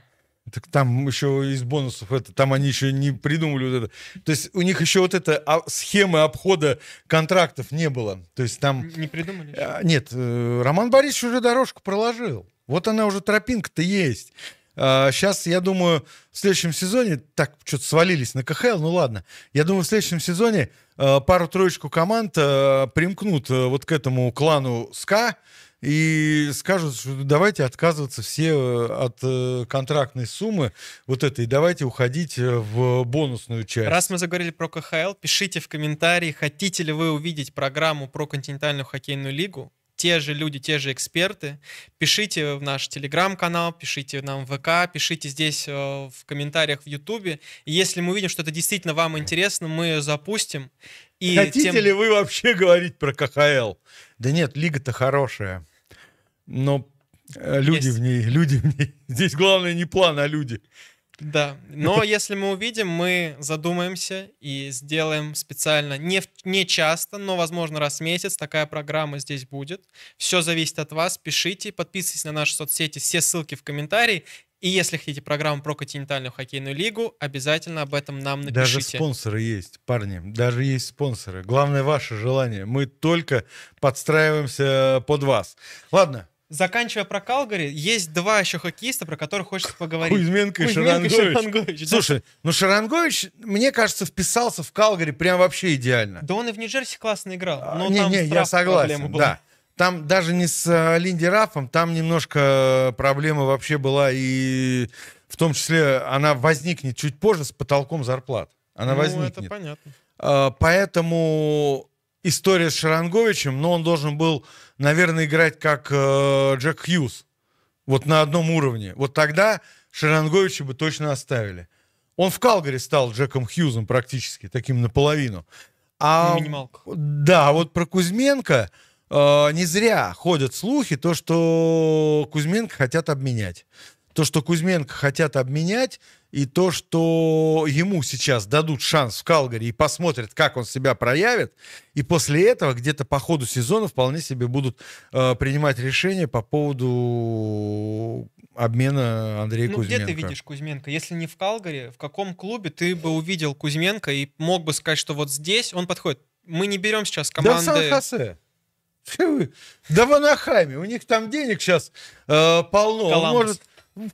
Speaker 1: Так там еще из бонусов это, там они еще не придумали вот это. То есть у них еще вот эта схема обхода контрактов не было. То есть там... Не придумали? Э, еще? Нет, э, Роман Борисович уже дорожку проложил. Вот она уже тропинка-то есть. Сейчас, а, я думаю, в следующем сезоне, так, что-то свалились на КХЛ, ну ладно. Я думаю, в следующем сезоне а, пару-троечку команд а, примкнут вот к этому клану СКА, и скажут, что давайте отказываться все э, от э, контрактной суммы вот этой, давайте уходить э, в бонусную часть. Раз
Speaker 2: мы заговорили про КХЛ, пишите в комментарии, хотите ли вы увидеть программу про континентальную хоккейную лигу те же люди, те же эксперты. Пишите в наш телеграм-канал, пишите нам в ВК, пишите здесь э, в комментариях в Ютубе. Если мы видим что это действительно вам интересно, мы ее запустим. И Хотите тем... ли
Speaker 1: вы вообще говорить про КХЛ? Да нет, лига-то хорошая. Но э, люди Есть. в ней, люди в ней. Здесь главное не план, а люди. Да, но если
Speaker 2: мы увидим, мы задумаемся и сделаем специально, не, не часто, но, возможно, раз в месяц такая программа здесь будет. Все зависит от вас, пишите, подписывайтесь на наши соцсети, все ссылки в комментарии. И если хотите программу про континентальную хоккейную лигу, обязательно об этом нам напишите. Даже спонсоры
Speaker 1: есть, парни, даже есть спонсоры. Главное ваше желание. Мы только подстраиваемся э, под вас. Ладно,
Speaker 2: заканчивая про Калгари, есть два еще хоккеиста, про которых хочется поговорить. Кузьменко, Кузьменко и Шарангович. да. Слушай,
Speaker 1: ну Шарангович, мне кажется, вписался в Калгари прям вообще идеально. Да он
Speaker 2: и в Нью-Джерси классно играл. А, но а, не, не, я согласен, да.
Speaker 1: Там даже не с э, Линди Рафом, там немножко э, проблема вообще была, и в том числе она возникнет чуть позже с потолком зарплат. Она ну, возникнет. это понятно. А, поэтому история с Шаранговичем, но он должен был, наверное, играть как э, Джек Хьюз. Вот на одном уровне. Вот тогда Шаранговича бы точно оставили. Он в Калгари стал Джеком Хьюзом практически, таким наполовину. А, на да, вот про Кузьменко э, не зря ходят слухи, то, что Кузьменко хотят обменять то, что Кузьменко хотят обменять, и то, что ему сейчас дадут шанс в Калгари и посмотрят, как он себя проявит, и после этого где-то по ходу сезона вполне себе будут э, принимать решение по поводу обмена Андрея ну, Кузьменко. Где ты видишь
Speaker 2: Кузьменко? Если не в Калгари, в каком клубе ты бы увидел Кузьменко и мог бы сказать, что вот здесь он подходит? Мы не берем сейчас команды... Да, в Сан-Хосе.
Speaker 1: Да в Анахайме. У них там денег сейчас э, полно. Коламбус. Он может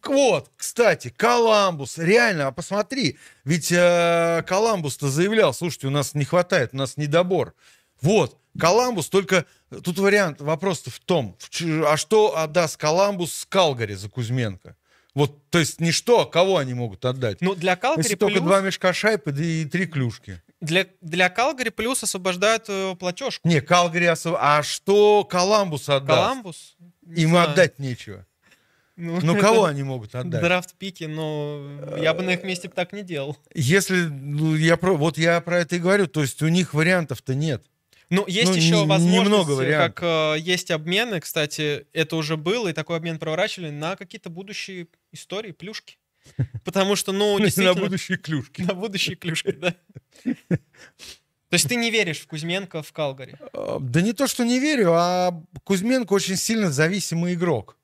Speaker 1: вот, кстати, Коламбус, реально, а посмотри, ведь э, Коламбус-то заявлял, слушайте, у нас не хватает, у нас недобор. Вот, Коламбус, только э, тут вариант, вопрос в том, а что отдаст Коламбус с Калгари за Кузьменко? Вот, то есть, не что, а кого они могут отдать? Ну, для Калгари Если плюс... только два мешка шайпы и, и три клюшки. Для, для Калгари плюс освобождают э, платежку. Не, Калгари освоб... А что Коламбус отдаст? Коламбус? Не Им знаю. отдать нечего. Ну, ну кого они могут отдать?
Speaker 2: Драфт-пики, но я бы на их месте так не делал.
Speaker 1: Если ну, я про, вот я про это и говорю, то есть у них вариантов-то нет. Ну, есть ну, еще возможность, вариантов.
Speaker 2: как э, есть обмены, кстати, это уже было, и такой обмен проворачивали на какие-то будущие истории, плюшки. Потому что, ну, На будущие клюшки. На будущие клюшки, да. То есть ты не веришь в Кузьменко в Калгари?
Speaker 1: Э, да не то, что не верю, а Кузьменко очень сильно зависимый игрок.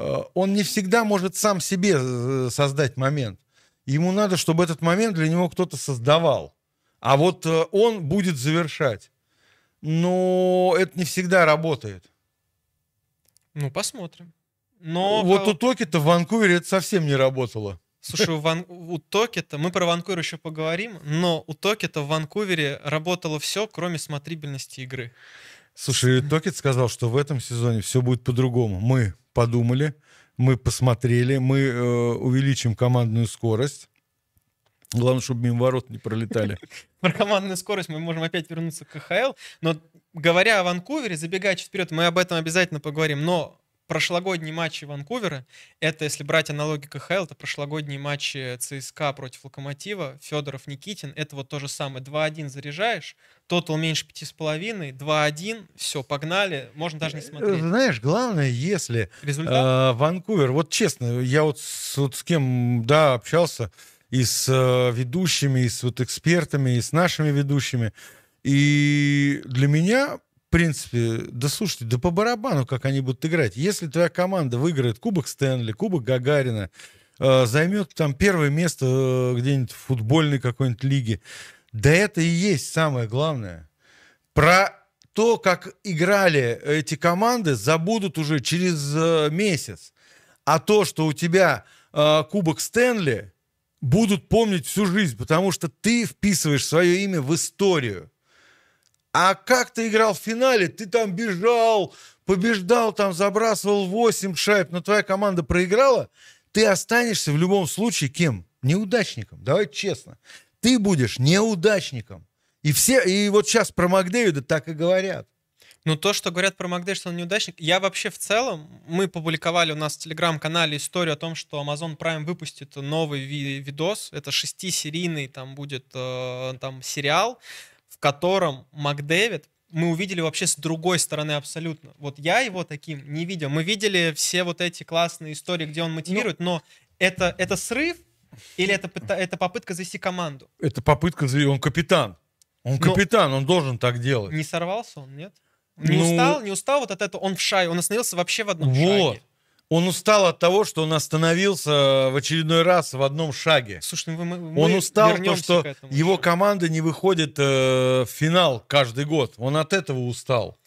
Speaker 1: Э, он не всегда может сам себе э, создать момент. Ему надо, чтобы этот момент для него кто-то создавал. А вот э, он будет завершать. Но это не всегда работает.
Speaker 2: Ну, посмотрим.
Speaker 1: Но... Вот у Токи-то в Ванкувере это совсем не работало.
Speaker 2: Слушай, у, Ван... у Токи-то, мы про Ванкувер еще поговорим, но у Токи-то в Ванкувере работало все, кроме смотрибельности игры.
Speaker 1: Слушай, Токит сказал, что в этом сезоне все будет по-другому. Мы подумали, мы посмотрели, мы э, увеличим командную скорость. Главное, чтобы мимо ворот не пролетали.
Speaker 2: Про командную скорость мы можем опять вернуться к КХЛ, но говоря о Ванкувере, забегая чуть вперед, мы об этом обязательно поговорим, но прошлогодние матчи Ванкувера, это, если брать аналоги КХЛ, это прошлогодние матчи ЦСКА против Локомотива, Федоров, Никитин, это вот то же самое. 2-1 заряжаешь, тотал меньше 5,5, 2-1, все, погнали, можно даже не э, смотреть.
Speaker 1: Знаешь, главное, если Э, Ванкувер, вот честно, я вот с, вот с кем, да, общался, и с э, ведущими, и с вот экспертами, и с нашими ведущими, и для меня в принципе, да слушайте, да по барабану, как они будут играть. Если твоя команда выиграет Кубок Стэнли, Кубок Гагарина, э, займет там первое место э, где-нибудь в футбольной какой-нибудь лиге, да это и есть самое главное. Про то, как играли эти команды, забудут уже через э, месяц. А то, что у тебя Кубок Стэнли, будут помнить всю жизнь, потому что ты вписываешь свое имя в историю. А как ты играл в финале? Ты там бежал, побеждал, там забрасывал 8 шайб, но твоя команда проиграла. Ты останешься в любом случае кем? Неудачником. Давай честно. Ты будешь неудачником. И все, и вот сейчас про Макдэвида так и говорят.
Speaker 2: Ну, то, что говорят про Макдэй, что он неудачник, я вообще в целом, мы публиковали у нас в Телеграм-канале историю о том, что Amazon Prime выпустит новый ви видос, это шестисерийный там будет э, там сериал котором Макдэвид мы увидели вообще с другой стороны абсолютно. Вот я его таким не видел. Мы видели все вот эти классные истории, где он мотивирует, но, ну, но это, это срыв или это, это попытка завести команду?
Speaker 1: Это попытка завести... Он капитан. Он капитан, но он должен так делать.
Speaker 2: Не сорвался он, нет?
Speaker 1: Не ну, устал, не устал вот от этого. Он в шай он остановился вообще в одном вот. шаге. Он устал от того, что он остановился э, в очередной раз в одном шаге. Слушай, мы, ну мы он устал то, что его команда не выходит э, в финал каждый год. Он от этого устал.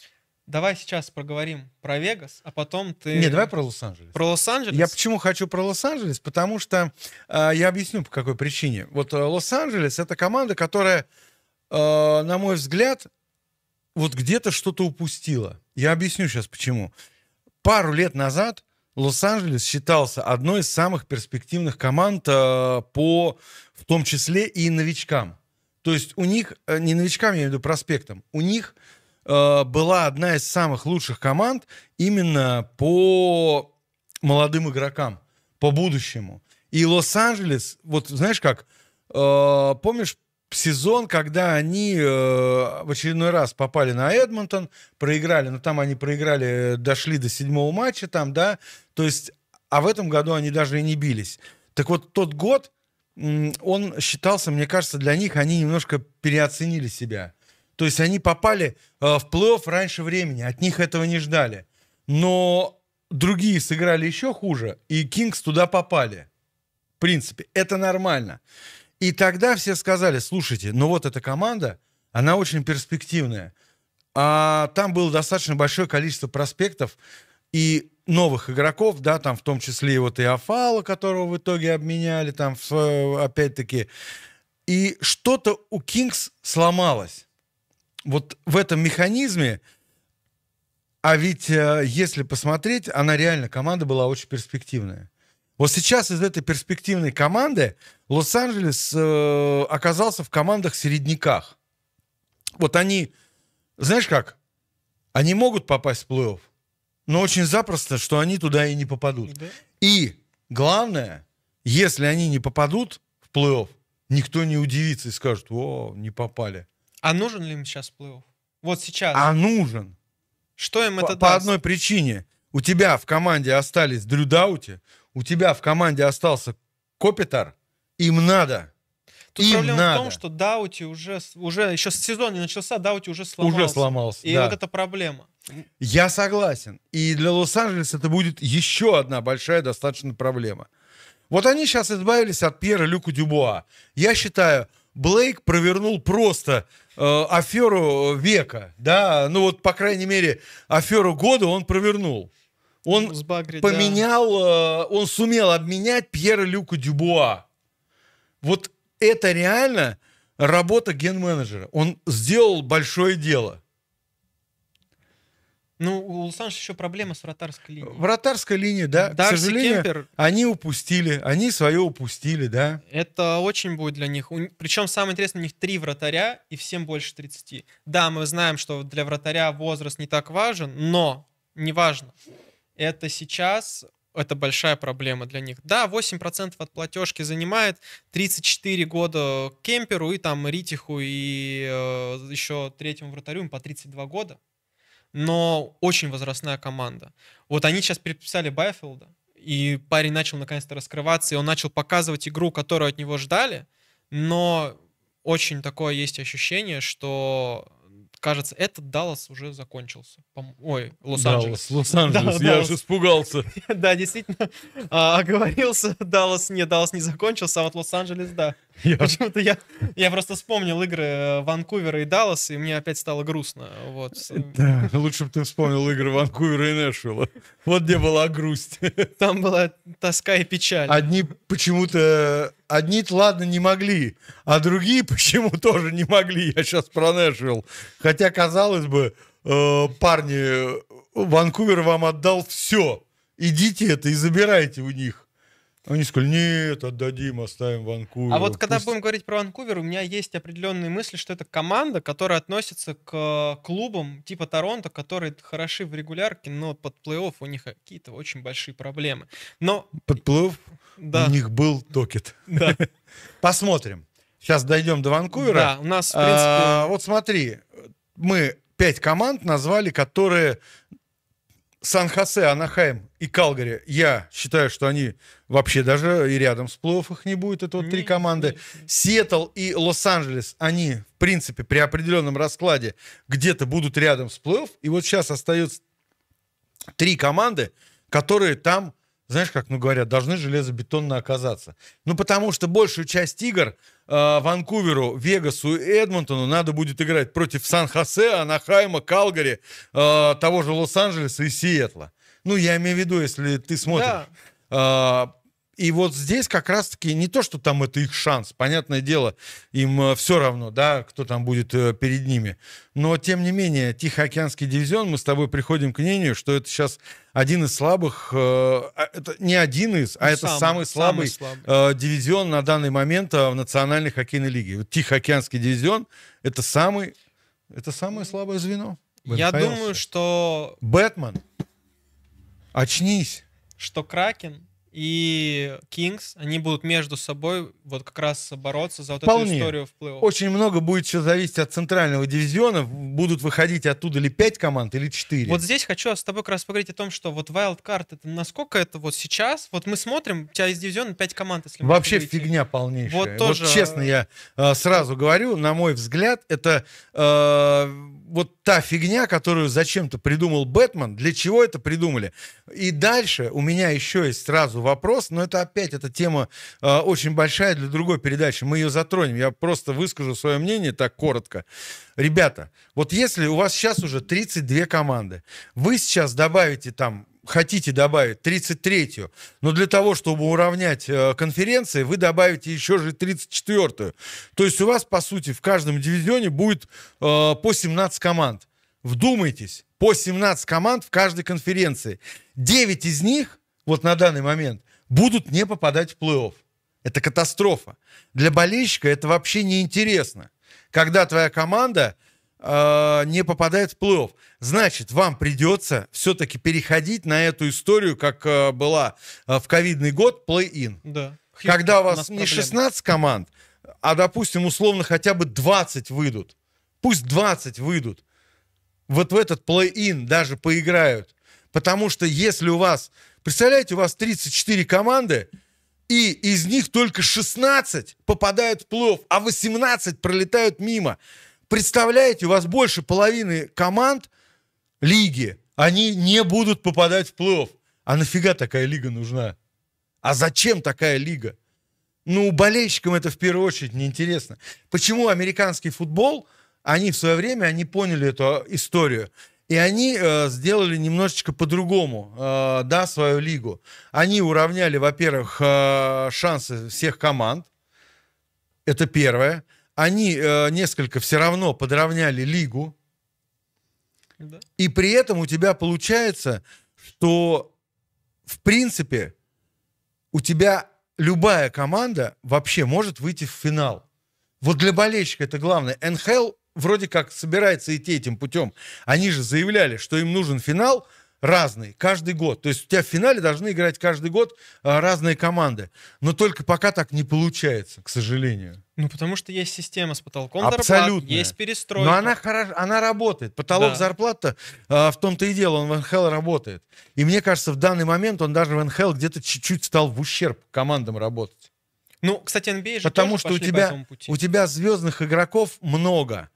Speaker 2: Давай сейчас проговорим про Вегас, а потом ты... Не, давай про
Speaker 1: Лос-Анджелес. Про Лос-Анджелес? Я почему хочу про Лос-Анджелес? Потому что э, я объясню, по какой причине. Вот э, Лос-Анджелес — это команда, которая, э, на мой взгляд, вот где-то что-то упустила. Я объясню сейчас, почему. Пару лет назад Лос-Анджелес считался одной из самых перспективных команд э, по, в том числе и новичкам. То есть у них, э, не новичкам, я имею в виду проспектом, у них э, была одна из самых лучших команд именно по молодым игрокам, по будущему. И Лос-Анджелес, вот знаешь как, э, помнишь сезон, когда они э, в очередной раз попали на Эдмонтон, проиграли, но ну, там они проиграли, э, дошли до седьмого матча там, да, то есть, а в этом году они даже и не бились. Так вот, тот год, он считался, мне кажется, для них они немножко переоценили себя. То есть они попали э, в плей-офф раньше времени, от них этого не ждали. Но другие сыграли еще хуже, и Кингс туда попали. В принципе, это нормально. И тогда все сказали, слушайте, ну вот эта команда, она очень перспективная. А там было достаточно большое количество проспектов и новых игроков, да, там в том числе и вот и Афала, которого в итоге обменяли, там опять-таки. И что-то у Кингс сломалось. Вот в этом механизме, а ведь э, если посмотреть, она реально, команда была очень перспективная. Вот сейчас из этой перспективной команды Лос-Анджелес э, оказался в командах-середняках. Вот они, знаешь как, они могут попасть в плей-офф, но очень запросто, что они туда и не попадут. Ну да. И главное, если они не попадут в плей-офф, никто не удивится и скажет, о, не попали.
Speaker 2: А нужен ли им сейчас плей-офф?
Speaker 1: Вот сейчас. А нужен. Что им это по, даст? По одной причине. У тебя в команде остались Дрюдаути, у тебя в команде остался Копитар – им надо. Тут Им проблема надо. в том,
Speaker 2: что Даути уже, уже еще с сезона не начался, Даути уже сломался. Уже сломался, И да. вот это проблема.
Speaker 1: Я согласен. И для Лос-Анджелеса это будет еще одна большая достаточно проблема. Вот они сейчас избавились от Пьера Люка Дюбуа. Я считаю, Блейк провернул просто э, аферу века, да, ну вот, по крайней мере, аферу года он провернул. Он Сбагри, поменял, да. э, он сумел обменять Пьера Люка Дюбуа. Вот это реально работа ген-менеджера. Он сделал большое дело.
Speaker 2: Ну, у лос еще проблема с вратарской линией.
Speaker 1: Вратарская линия, да. Дарси к сожалению, Кемпер... они упустили, они свое упустили, да.
Speaker 2: Это очень будет для них. Причем самое интересное, у них три вратаря и всем больше 30. Да, мы знаем, что для вратаря возраст не так важен, но неважно. Это сейчас это большая проблема для них. Да, 8% от платежки занимает, 34 года Кемперу и там Ритиху и э, еще третьему вратарю им по 32 года. Но очень возрастная команда. Вот они сейчас переписали Байфилда, и парень начал наконец-то раскрываться, и он начал показывать игру, которую от него ждали, но очень такое есть ощущение, что кажется, этот Даллас уже закончился. Ой, Лос-Анджелес. Лос-Анджелес, я же испугался. да, действительно, а, оговорился, Даллас, не, Даллас не закончился, а вот Лос-Анджелес, да. Почему-то я, я просто вспомнил игры э, Ванкувера и Далласа, и мне опять стало грустно. Вот. Э, да,
Speaker 1: лучше бы ты вспомнил игры Ванкувера и Нэшвилла. Вот где была грусть. Там была тоска и печаль. Одни почему-то... Одни, ладно, не могли, а другие почему тоже не могли. Я сейчас про Нэшвилл. Хотя, казалось бы, э, парни, э, Ванкувер вам отдал все. Идите это и забирайте у них. Они сказали, нет, отдадим, оставим Ванкувер. А вот когда пусть... будем
Speaker 2: говорить про Ванкувер, у меня есть определенные мысли, что это команда, которая относится к э, клубам типа Торонто, которые хороши в регулярке, но под плей-офф у них какие-то очень большие проблемы. Но...
Speaker 1: Под плей-офф да. у них был токет. Да. Посмотрим. Сейчас дойдем до Ванкувера. Да, у нас, в принципе... А, вот смотри, мы пять команд назвали, которые Сан-Хосе, Анахайм и Калгари, я считаю, что они вообще даже и рядом с плей их не будет. Это вот три команды. Не, Сиэтл и Лос-Анджелес, они, в принципе, при определенном раскладе где-то будут рядом с плов, И вот сейчас остается три команды, которые там знаешь, как ну говорят, должны железобетонно оказаться. Ну, потому что большую часть игр э, Ванкуверу, Вегасу и Эдмонтону надо будет играть против Сан-Хосе, Анахайма, Калгари, э, того же Лос-Анджелеса и Сиэтла. Ну, я имею в виду, если ты смотришь. Да. Э, и вот здесь как раз-таки не то, что там это их шанс, понятное дело, им э, все равно, да, кто там будет э, перед ними. Но, тем не менее, Тихоокеанский дивизион, мы с тобой приходим к мнению, что это сейчас один из слабых, э, а, это не один из, а ну, это самый, слабый, самый слабый. дивизион на данный момент в Национальной хоккейной лиге. Вот Тихоокеанский дивизион — это самый, это самое слабое звено. Я думаю,
Speaker 2: что...
Speaker 1: Бэтмен, очнись.
Speaker 2: Что Кракен и Kings, они будут между собой вот как раз бороться за вот Вполне. эту историю в плей-офф.
Speaker 1: Очень много будет все зависеть от центрального дивизиона. Будут выходить оттуда ли 5 команд, или 4. Вот
Speaker 2: здесь хочу с тобой как раз поговорить о том, что вот wildcard, это насколько это вот сейчас, вот мы смотрим, у тебя из дивизиона 5 команд, если Вообще выйти.
Speaker 1: фигня полнейшая. Вот, тоже... вот честно я э, сразу говорю, на мой взгляд, это э, вот та фигня, которую зачем-то придумал Бэтмен, для чего это придумали. И дальше у меня еще есть сразу вопрос, но это опять эта тема э, очень большая для другой передачи. Мы ее затронем. Я просто выскажу свое мнение так коротко. Ребята, вот если у вас сейчас уже 32 команды, вы сейчас добавите там хотите добавить 33-ю, но для того, чтобы уравнять э, конференции, вы добавите еще же 34-ю. То есть у вас, по сути, в каждом дивизионе будет э, по 17 команд. Вдумайтесь, по 17 команд в каждой конференции. 9 из них вот на данный момент будут не попадать в плей-офф. Это катастрофа. Для болельщика это вообще неинтересно. Когда твоя команда э, не попадает в плей-офф. Значит, вам придется все-таки переходить на эту историю, как э, была э, в ковидный год, плей-ин. Да. Когда у вас у не 16 команд, а, допустим, условно хотя бы 20 выйдут. Пусть 20 выйдут. Вот в этот плей-ин даже поиграют. Потому что если у вас Представляете, у вас 34 команды, и из них только 16 попадают в плов, а 18 пролетают мимо. Представляете, у вас больше половины команд лиги, они не будут попадать в плов. А нафига такая лига нужна? А зачем такая лига? Ну, болельщикам это в первую очередь неинтересно. Почему американский футбол, они в свое время, они поняли эту историю – и они э, сделали немножечко по-другому, э, да, свою лигу. Они уравняли, во-первых, э, шансы всех команд. Это первое. Они э, несколько все равно подравняли лигу. Да. И при этом у тебя получается, что в принципе у тебя любая команда вообще может выйти в финал. Вот для болельщика это главное. НХЛ вроде как собирается идти этим путем. Они же заявляли, что им нужен финал разный, каждый год. То есть у тебя в финале должны играть каждый год а, разные команды. Но только пока так не получается, к сожалению. Ну, потому что есть
Speaker 2: система с потолком зарплат, есть перестройка. Но она,
Speaker 1: она работает. Потолок да. зарплат э, а, в том-то и дело, он в НХЛ работает. И мне кажется, в данный момент он даже в НХЛ где-то чуть-чуть стал в ущерб командам работать. Ну,
Speaker 2: кстати, NBA же Потому что у тебя, по
Speaker 1: у тебя звездных игроков много.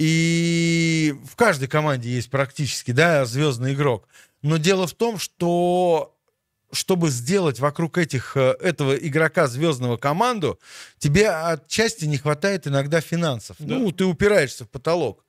Speaker 1: И в каждой команде есть практически, да, звездный игрок. Но дело в том, что чтобы сделать вокруг этих, э, этого игрока звездного команду, тебе отчасти не хватает иногда финансов. Да. Ну, ты упираешься в потолок.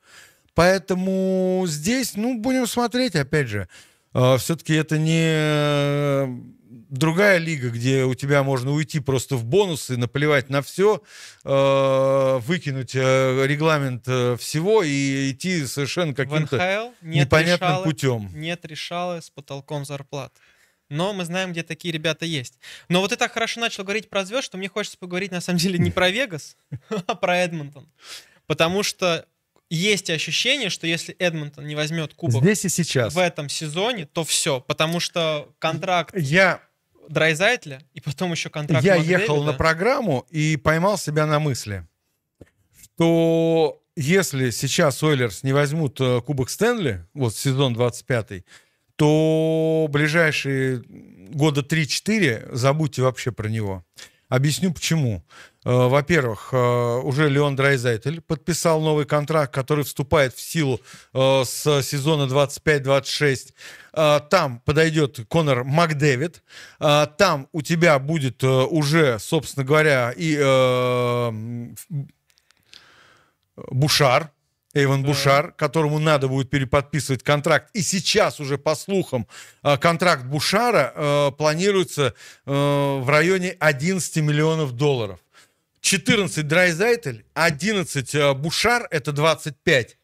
Speaker 1: Поэтому здесь, ну, будем смотреть, опять же. Э, Все-таки это не другая лига, где у тебя можно уйти просто в бонусы, наплевать на все, э, выкинуть э, регламент э, всего и идти совершенно каким-то непонятным решала, путем.
Speaker 2: Нет решалы с потолком зарплат. Но мы знаем, где такие ребята есть. Но вот ты так хорошо начал говорить про звезд, что мне хочется поговорить на самом деле не про Вегас, а про Эдмонтон. Потому что есть ощущение, что если Эдмонтон не возьмет
Speaker 1: кубок Здесь и сейчас.
Speaker 2: в этом сезоне, то все, потому что контракт... Я Драйзайтля и потом еще контракт Я Макдэвида. ехал на
Speaker 1: программу и поймал себя на мысли, что если сейчас Ойлерс не возьмут э, Кубок Стэнли, вот сезон 25 то ближайшие года 3-4 забудьте вообще про него. Объясню почему. Э, во-первых, э, уже Леон Драйзайтель подписал новый контракт, который вступает в силу э, с сезона 25-26. Там подойдет Конор Макдэвид. Там у тебя будет уже, собственно говоря, и Бушар, Эйвен да. Бушар, которому надо будет переподписывать контракт. И сейчас уже, по слухам, э, контракт Бушара э, планируется э, в районе 11 миллионов долларов. 14 Драйзайтель, 11 э, Бушар, это 25.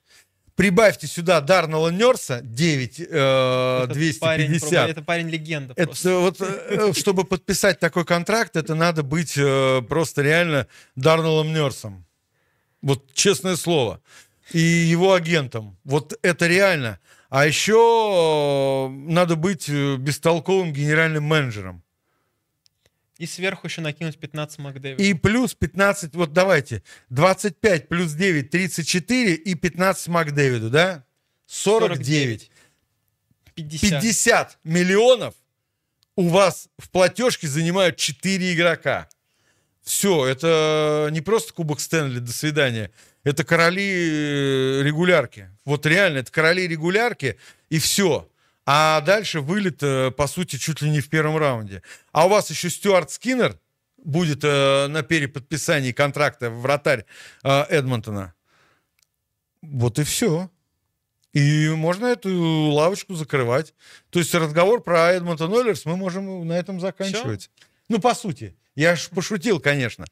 Speaker 1: Прибавьте сюда Дарнелла Нерса 9 э, это 250. Парень, это
Speaker 2: парень легенда.
Speaker 1: Это просто. вот э, э, чтобы подписать такой контракт, это надо быть э, просто реально Дарнеллом Нерсом. Вот честное слово и его агентом. Вот это реально. А еще э, надо быть э, бестолковым генеральным менеджером.
Speaker 2: И сверху еще накинуть 15 МакДэвида.
Speaker 1: И плюс 15, вот давайте, 25 плюс 9, 34 и 15 МакДэвиду, да? 49. 50. 50 миллионов у вас в платежке занимают 4 игрока. Все, это э, не просто Кубок Стэнли, до свидания. Это короли э, регулярки. Вот реально, это короли регулярки, и все. А дальше вылет, э, по сути, чуть ли не в первом раунде. А у вас еще Стюарт Скиннер будет на переподписании контракта вратарь э, Эдмонтона. Вот и все. И можно эту лавочку закрывать. То есть разговор про Эдмонтон Оллерс мы можем на этом заканчивать. Все? Ну, по сути. Я ж пошутил, конечно.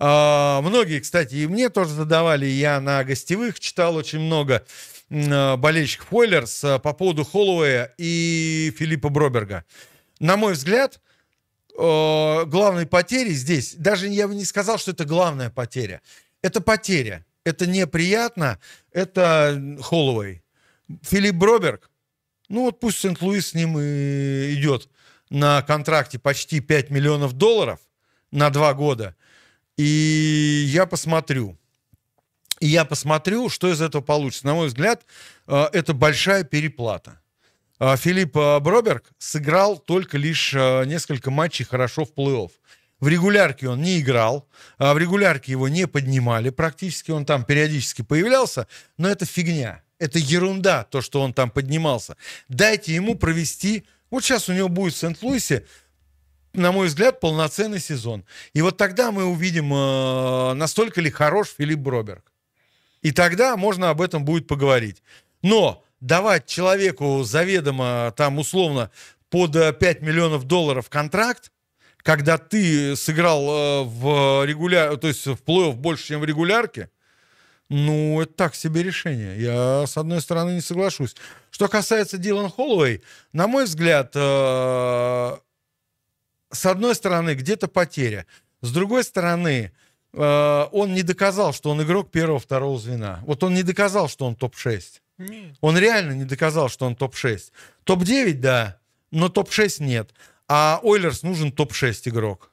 Speaker 1: А, многие, кстати, и мне тоже задавали, я на гостевых читал очень много а, болельщиков Ойлерс а, по поводу Холлоуэя и Филиппа Броберга. На мой взгляд, а, главной потери здесь, даже я бы не сказал, что это главная потеря. Это потеря. Это неприятно. Это Холлоуэй. Филипп Броберг, ну вот пусть Сент-Луис с ним и идет на контракте почти 5 миллионов долларов на два года, и я посмотрю. И я посмотрю, что из этого получится. На мой взгляд, э, это большая переплата. Э, Филипп э, Броберг сыграл только лишь несколько матчей хорошо в плей-офф. В регулярке он не играл, в регулярке его не поднимали, практически он там периодически появлялся, но это фигня, это ерунда, то, что он там поднимался. Дайте ему провести, вот сейчас у него будет в Сент-Луисе на мой взгляд, полноценный сезон. И вот тогда мы увидим, э, настолько ли хорош Филипп Броберг. И тогда можно об этом будет поговорить. Но давать человеку заведомо, там, условно, под 5 э, миллионов долларов контракт, когда ты сыграл э, в регуля, то есть в плей-офф больше, чем в регулярке, ну, это так себе решение. Я, с одной стороны, не соглашусь. Что касается Дилан Холлоуэй, на мой взгляд, с одной стороны, где-то потеря. С другой стороны, э, он не доказал, что он игрок первого-второго звена. Вот он не доказал, что он топ-6. Нет. Он реально не доказал, что он топ-6. Топ-9, да, но топ-6 нет. А Ойлерс нужен топ-6 игрок.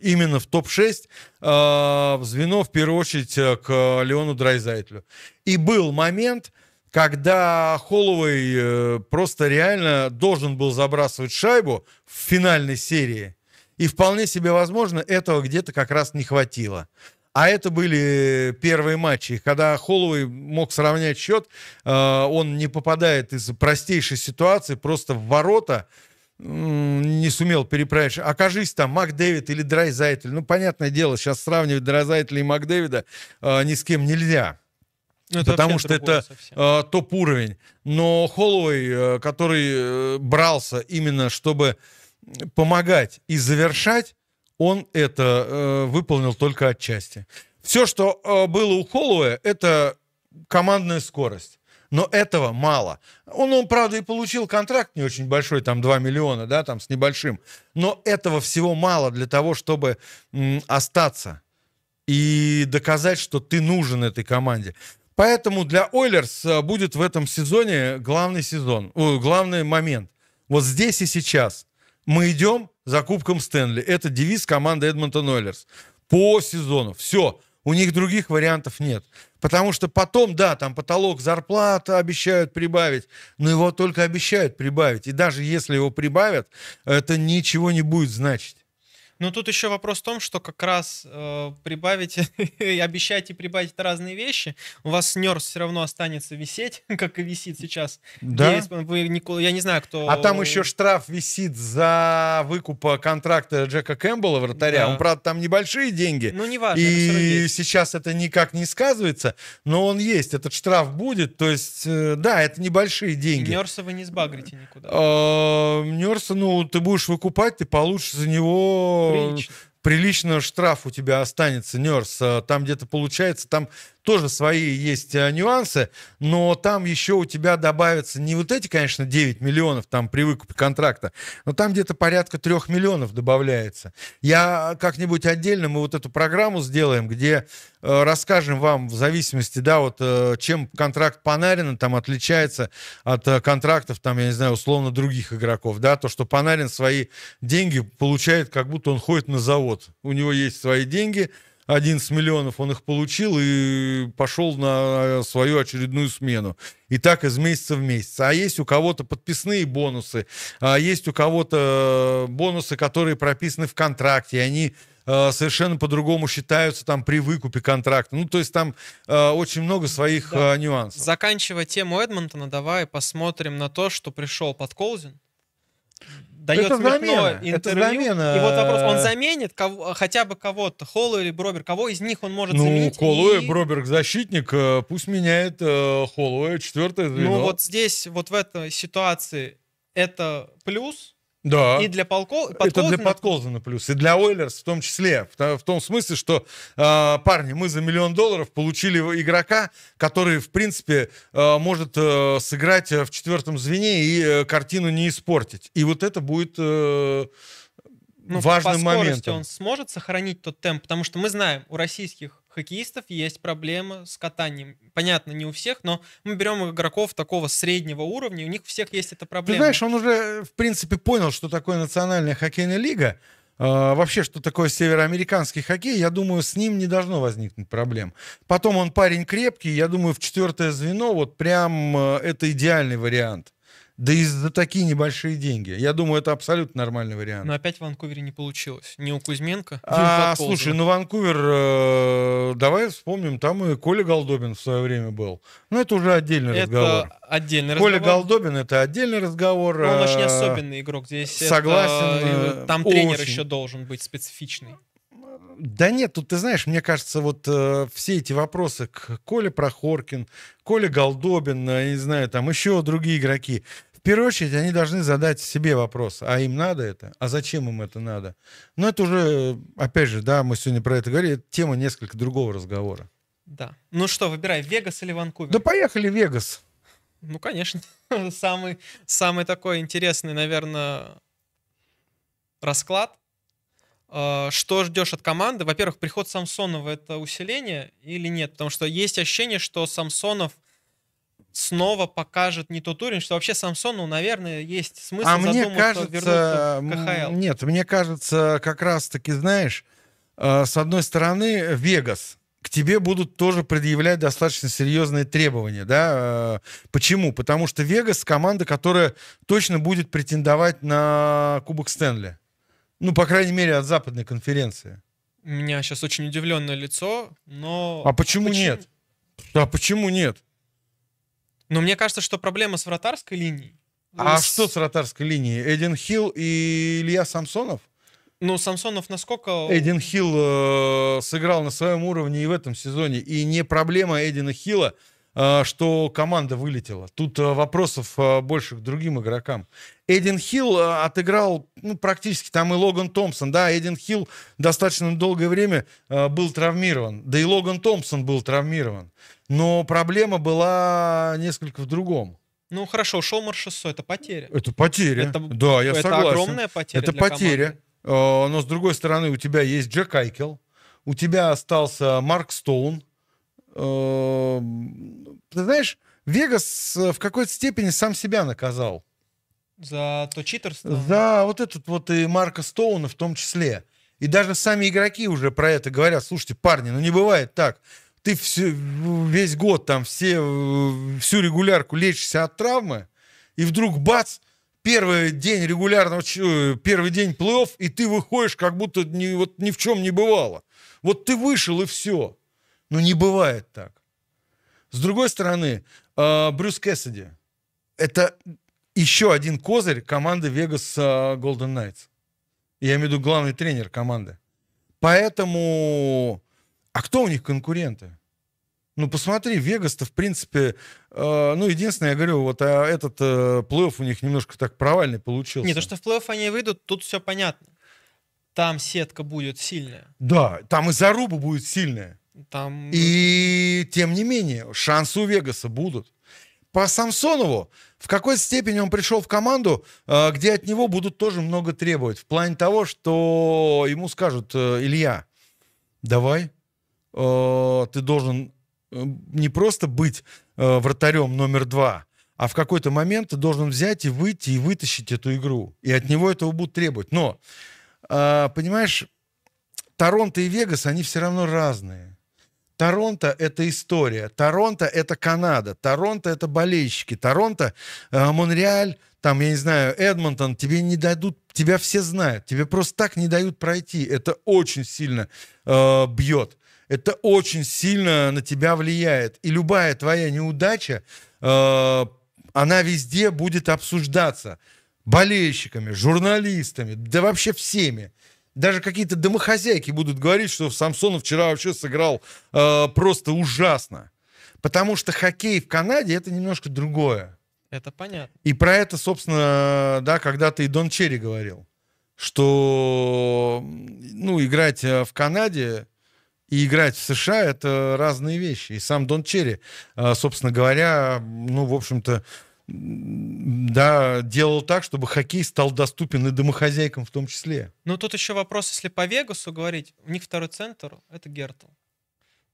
Speaker 1: Именно в топ-6 э, в звено, в первую очередь, э, к Леону Драйзайтлю. И был момент, когда Холловой э, просто реально должен был забрасывать шайбу в финальной серии. И вполне себе возможно, этого где-то как раз не хватило. А это были э, первые матчи, когда Холлоуэй мог сравнять счет, э, он не попадает из простейшей ситуации просто в ворота, не сумел переправить. Окажись там Макдэвид или Драйзайтель. Ну, понятное дело, сейчас сравнивать Драйзайтеля и Макдэвида э, ни с кем нельзя. Ну, это потому что это топ-уровень. Но Холлоуэй, который брался именно, чтобы помогать и завершать, он это э, выполнил только отчасти. Все, что э, было у Холлоуэ, это командная скорость. Но этого мало. Он, он, правда, и получил контракт не очень большой, там 2 миллиона, да, там с небольшим. Но этого всего мало для того, чтобы м, остаться и доказать, что ты нужен этой команде. Поэтому для Ойлерс э, будет в этом сезоне главный сезон, о, главный момент. Вот здесь и сейчас. Мы идем за Кубком Стэнли. Это девиз команды Эдмонтон Ойлерс. По сезону. Все. У них других вариантов нет. Потому что потом, да, там потолок зарплаты обещают прибавить, но его только обещают прибавить. И даже если его прибавят, это ничего не будет значить.
Speaker 2: Но тут еще вопрос в том, что как раз э, прибавить, обещать и прибавить разные вещи, у вас нерс все равно останется висеть, как и висит сейчас. Да? Есть, э, вы, Никол, я не знаю, кто... А там еще
Speaker 1: штраф висит за выкуп контракта Джека Кэмпбелла, вратаря. Да. Он, правда, там небольшие деньги. Ну, важно. И это сейчас это никак не сказывается, но он есть, этот штраф будет. То есть, э, да, это небольшие деньги. Нерса вы не сбагрите никуда. Э, Нерса, ну, ты будешь выкупать, ты получишь за него прилично. прилично штраф у тебя останется, Нерс. А, там где-то получается, там тоже свои есть а, нюансы, но там еще у тебя добавятся не вот эти, конечно, 9 миллионов там при выкупе контракта, но там где-то порядка 3 миллионов добавляется. Я как-нибудь отдельно, мы вот эту программу сделаем, где Э, расскажем вам в зависимости, да, вот э, чем контракт Панарина там отличается от э, контрактов, там, я не знаю, условно других игроков, да, то, что Панарин свои деньги получает, как будто он ходит на завод. У него есть свои деньги, 11 миллионов он их получил и пошел на свою очередную смену. И так из месяца в месяц. А есть у кого-то подписные бонусы, а есть у кого-то бонусы, которые прописаны в контракте, и они Э, совершенно по-другому считаются там при выкупе контракта. Ну, то есть там э, очень много своих да. э, нюансов.
Speaker 2: Заканчивая тему Эдмонтона, давай посмотрим на то, что пришел под Колзин.
Speaker 1: Дает это замена. Интервью. Это замена. И вот вопрос, он
Speaker 2: заменит кого, хотя бы кого-то, Холлу или Бробер, кого из них он может ну, заменить? Ну, Холлу и Бробер
Speaker 1: защитник, э, пусть меняет э, Холлу, э, четвертое звено. Ну, вот
Speaker 2: здесь, вот в этой ситуации это плюс, да. И для полков... Подколзана... Это для
Speaker 1: Подколзана плюс. И для Ойлерс в том числе. В, том смысле, что, э, парни, мы за миллион долларов получили игрока, который, в принципе, э, может э, сыграть э, в четвертом звене и э, картину не испортить. И вот это будет... Э, ну, важным по скорости моментом. он
Speaker 2: сможет сохранить тот темп, потому что мы знаем, у российских хоккеистов есть проблема с катанием. Понятно, не у всех, но мы берем игроков такого среднего уровня, у них у всех есть эта проблема. Ты знаешь,
Speaker 1: он уже, э, в принципе, понял, что такое национальная хоккейная лига, а, вообще, что такое североамериканский хоккей, я думаю, с ним не должно возникнуть проблем. Потом он парень крепкий, я думаю, в четвертое звено вот прям э, это идеальный вариант. Да и за такие небольшие деньги. Я думаю, это абсолютно нормальный вариант. Но
Speaker 2: опять в Ванкувере не получилось. Не у Кузьменко. А, слушай, ну
Speaker 1: Ванкувер, э, давай вспомним, там и Коля Голдобин в свое время был. Ну это уже отдельный это разговор. отдельный Коля разговор. Коля Голдобин это отдельный разговор. Но ну, он э, очень особенный игрок. Здесь Согласен. Это, там очень. тренер еще
Speaker 2: должен быть специфичный.
Speaker 1: Да нет, тут ты знаешь, мне кажется, вот э, все эти вопросы к Коле Прохоркин, Коле Голдобин, э, я не знаю, там еще другие игроки. В первую очередь они должны задать себе вопрос, а им надо это, а зачем им это надо. Но это уже, опять же, да, мы сегодня про это говорили, тема несколько другого разговора. Да.
Speaker 2: Ну что, выбирай, Вегас или Ванкувер?
Speaker 1: Да поехали Вегас.
Speaker 2: Ну, конечно. Самый, самый такой интересный, наверное, расклад. А, что ждешь от команды? Во-первых, приход Самсонова — это усиление или нет? Потому что есть ощущение, что Самсонов — снова покажет не тот уровень, что вообще Самсону, наверное, есть смысл а мне кажется, КХЛ.
Speaker 1: Нет, мне кажется, как раз-таки, знаешь, э, с одной стороны, Вегас, к тебе будут тоже предъявлять достаточно серьезные требования, да? Э, почему? Потому что Вегас команда, которая точно будет претендовать на Кубок Стэнли. Ну, по крайней мере, от западной конференции.
Speaker 2: У меня сейчас очень удивленное лицо, но... А почему, почему... нет?
Speaker 1: А почему нет?
Speaker 2: Но мне кажется, что проблема с вратарской линией.
Speaker 1: А ну, с... что с вратарской линией? Эдин Хилл и Илья Самсонов?
Speaker 2: Ну, Самсонов насколько... Эдин
Speaker 1: Хилл э, сыграл на своем уровне и в этом сезоне. И не проблема Эдина Хилла, э, что команда вылетела. Тут э, вопросов э, больше к другим игрокам. Эдин Хилл э, отыграл ну, практически там и Логан Томпсон. Да, Эдин Хилл достаточно долгое время э, был травмирован. Да и Логан Томпсон был травмирован. Но проблема была несколько в другом.
Speaker 2: Ну хорошо, ушел 600, это потеря. Это потеря. Это, да, я это согласен. Это огромная потеря. Это потеря.
Speaker 1: Команды. Э, но с другой стороны, у тебя есть Джек Айкел, у тебя остался Марк Стоун. Э, ты знаешь, Вегас э, в какой-то степени сам себя наказал.
Speaker 2: За то читерство?
Speaker 1: За вот этот вот и Марка Стоуна в том числе. И даже сами игроки уже про это говорят. Слушайте, парни, ну не бывает так ты все, весь год там все, всю регулярку лечишься от травмы, и вдруг бац, первый день регулярного, э, первый день плей-офф, и ты выходишь, как будто ни, вот, ни в чем не бывало. Вот ты вышел, и все. Но не бывает так. С другой стороны, а, Брюс Кэссиди – это еще один козырь команды Vegas Golden Knights. Я имею в виду главный тренер команды. Поэтому... А кто у них конкуренты? Ну, посмотри, Вегас-то, в принципе, э, ну, единственное, я говорю, вот а этот э, плей-офф у них немножко так провальный получился. Не, то, что
Speaker 2: в плей-офф они выйдут, тут все понятно. Там сетка будет сильная.
Speaker 1: Да, там и заруба будет сильная. Там... И, тем не менее, шансы у Вегаса будут. По Самсонову, в какой степени он пришел в команду, э, где от него будут тоже много требовать. В плане того, что ему скажут, э, Илья, давай, э, ты должен Э, не просто быть э, вратарем номер два, а в какой-то момент ты должен взять и выйти и вытащить эту игру. И от него этого будут требовать. Но, э, понимаешь, Торонто и Вегас, они все равно разные. Торонто — это история. Торонто — это Канада. Торонто — это болельщики. Торонто, э, Монреаль, там, я не знаю, Эдмонтон, тебе не дадут, тебя все знают. Тебе просто так не дают пройти. Это очень сильно э, бьет это очень сильно на тебя влияет. И любая твоя неудача, э, она везде будет обсуждаться болельщиками, журналистами, да вообще всеми. Даже какие-то домохозяйки будут говорить, что Самсонов вчера вообще сыграл э, просто ужасно. Потому что хоккей в Канаде это немножко другое. Это понятно. И про это, собственно, да, когда-то и Дон Черри говорил, что ну, играть э, в Канаде и играть в США — это разные вещи. И сам Дон Черри, а, собственно говоря, ну, в общем-то, да, делал так, чтобы хоккей стал доступен и домохозяйкам в том числе.
Speaker 2: Ну, тут еще вопрос, если по Вегасу говорить, у них второй центр — это Гертл.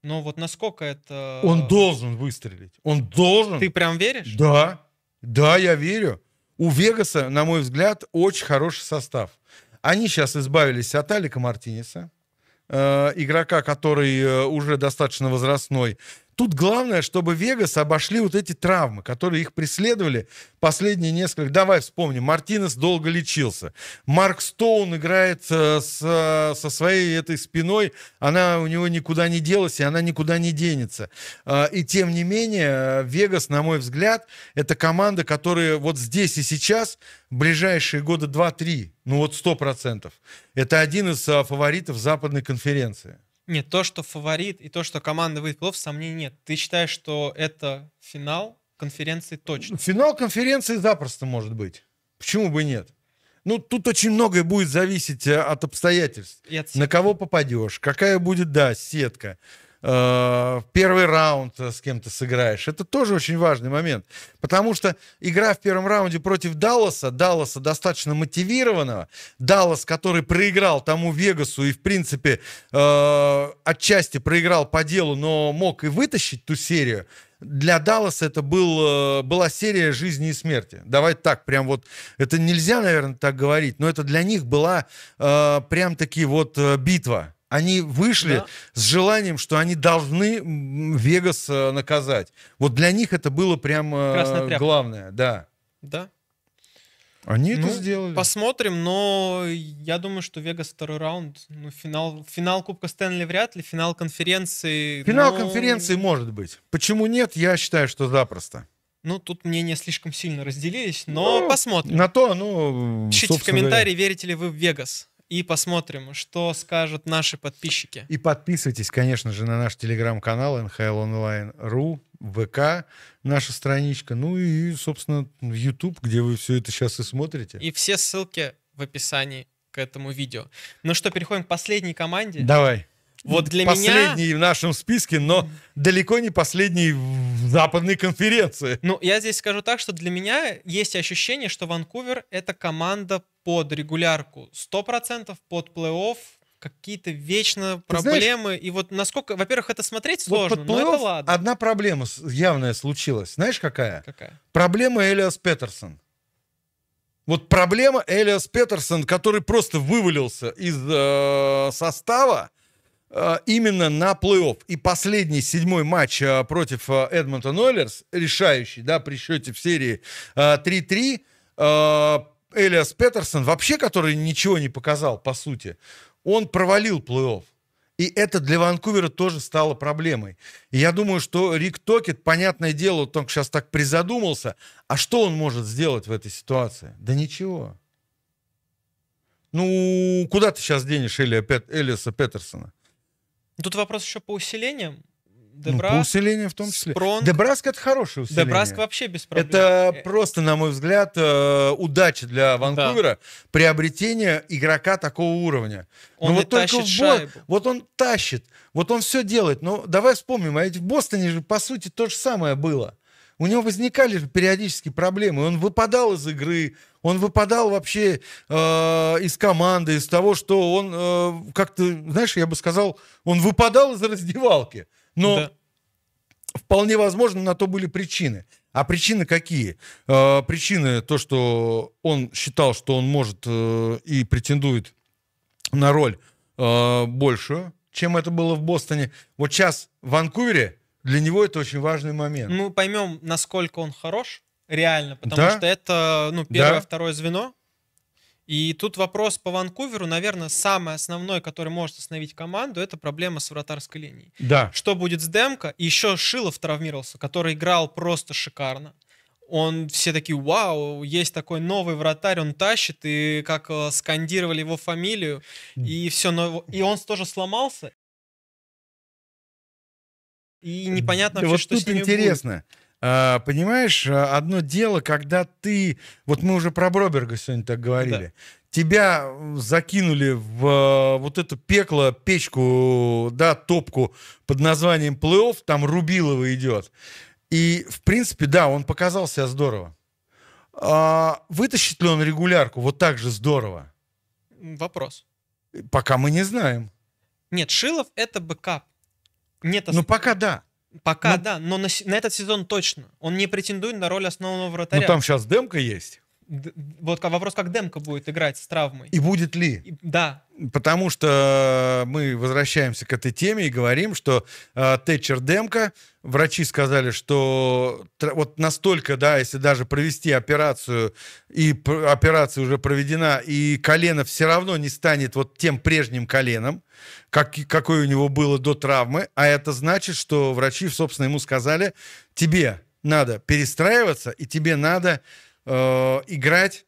Speaker 2: Но вот насколько это...
Speaker 1: Он должен выстрелить. Он должен. Ты прям веришь? Да. Да, я верю. У Вегаса, на мой взгляд, очень хороший состав. Они сейчас избавились от Алика Мартинеса. Э, игрока, который э, уже достаточно возрастной. Тут главное, чтобы Вегас обошли вот эти травмы, которые их преследовали последние несколько... Давай вспомним, Мартинес долго лечился. Марк Стоун играет э, с, э, со своей этой спиной, она у него никуда не делась, и она никуда не денется. Э, и тем не менее, э, Вегас, на мой взгляд, это команда, которая вот здесь и сейчас, ближайшие годы 2-3, ну вот 100%, это один из э, фаворитов западной конференции.
Speaker 2: Нет, то, что фаворит и то, что команда выйдет в плов, сомнений нет. Ты считаешь, что это финал конференции точно?
Speaker 1: Финал конференции запросто может быть. Почему бы нет? Ну, тут очень многое будет зависеть э, от обстоятельств. И от на кого попадешь, какая будет, да, сетка. Э, первый раунд э, с кем-то сыграешь. Это тоже очень важный момент. Потому что игра в первом раунде против Далласа, Далласа достаточно мотивированного, Даллас, который проиграл тому Вегасу и, в принципе, э, отчасти проиграл по делу, но мог и вытащить ту серию, для Далласа это был, э, была серия жизни и смерти. Давайте так, прям вот, это нельзя, наверное, так говорить, но это для них была э, прям таки вот битва. Они вышли да. с желанием, что они должны Вегас э, наказать. Вот для них это было прям э, главное, да. Да. Они ну, это
Speaker 2: сделали. Посмотрим, но я думаю, что Вегас второй раунд. Ну, финал, финал Кубка Стэнли вряд ли, финал конференции. Финал но... Ну, конференции
Speaker 1: может быть. Почему нет, я считаю, что запросто.
Speaker 2: Ну, тут мнения слишком сильно разделились, но ну,
Speaker 1: посмотрим. На то, ну... Пишите в комментарии,
Speaker 2: говоря. верите ли вы в Вегас и посмотрим, что скажут наши
Speaker 1: подписчики. И подписывайтесь, конечно же, на наш телеграм-канал nhlonline.ru, ВК, наша страничка, ну и, собственно, YouTube, где вы все это сейчас и смотрите.
Speaker 2: И все ссылки в описании к этому видео. Ну что, переходим к последней команде. Давай. Вот для последний меня...
Speaker 1: Последний в нашем списке, но далеко не последний в западной конференции. Ну,
Speaker 2: я здесь скажу так, что для меня есть ощущение, что Ванкувер — это команда под регулярку. 100% под плей-офф, какие-то вечно проблемы. Знаешь, и вот насколько, во-первых, это смотреть сложно, вот под но это ладно.
Speaker 1: Одна проблема явная случилась. Знаешь, какая? Какая? Проблема Элиас Петерсон. Вот проблема Элиас Петерсон, который просто вывалился из э, состава, Э, именно на плей-офф. И последний, седьмой матч э, против э, Эдмонтон Ойлерс, решающий, да, при счете в серии 3-3, Элиас Петерсон, вообще который ничего не показал, по сути, он провалил плей-офф. И это для Ванкувера тоже стало проблемой. И я думаю, что Рик Токет, понятное дело, вот он сейчас так призадумался, а что он может сделать в этой ситуации? Да ничего. Ну, куда ты сейчас денешь Эли, Пет, Элиаса Петерсона?
Speaker 2: Тут вопрос еще по усилениям.
Speaker 1: Дебраск, ну, по усилению в том числе. Спронг. Дебраск это хорошее усиление. Дебраск
Speaker 2: вообще без проблем. Это э, э,
Speaker 1: просто, на мой взгляд, э, удача для Ванкувера да. приобретение игрока такого уровня. Ну, он но вот только в бой, вот он тащит, вот он все делает. Но ну, давай вспомним, а ведь в Бостоне же по сути то же самое было у него возникали периодически проблемы. Он выпадал из игры, он выпадал вообще э, из команды, из того, что он э, как-то, знаешь, я бы сказал, он выпадал из раздевалки. Но да. вполне возможно, на то были причины. А причины какие? Э, причины то, что он считал, что он может э, и претендует на роль э, большую, чем это было в Бостоне. Вот сейчас в Ванкувере для него это очень важный момент.
Speaker 2: Ну, поймем, насколько он хорош, реально, потому да? что это, ну, первое, да. второе звено. И тут вопрос по Ванкуверу, наверное, самый основной, который может остановить команду, это проблема с вратарской линией. Да. Что будет с Демко? И еще Шилов травмировался, который играл просто шикарно он все такие, вау, есть такой новый вратарь, он тащит, и как э, скандировали его фамилию, и все, но и он тоже сломался, и непонятно вообще, вот что тут с ними интересно. Будет.
Speaker 1: А, понимаешь, а, одно дело, когда ты... Вот мы уже про Броберга сегодня так говорили. Да. Тебя закинули в а, вот эту пекло, печку, да, топку под названием плей-офф, там Рубилова идет. И, в принципе, да, он показал себя здорово. А, вытащит ли он регулярку вот так же здорово?
Speaker 2: Вопрос.
Speaker 1: Пока мы не знаем.
Speaker 2: Нет, Шилов — это бэкап. Нет Ну пока
Speaker 1: да. Пока
Speaker 2: но... Ну, да, но на, на этот сезон точно. Он не претендует на роль основного вратаря. Ну там сейчас
Speaker 1: демка есть.
Speaker 2: Д вот вопрос, как Демка будет играть с травмой.
Speaker 1: И будет ли? И, да. Потому что мы возвращаемся к этой теме и говорим, что э, Тэтчер Демка врачи сказали, что вот настолько, да, если даже провести операцию, и операция уже проведена, и колено все равно не станет вот тем прежним коленом, как, какое у него было до травмы, а это значит, что врачи, собственно, ему сказали, тебе надо перестраиваться, и тебе надо э, играть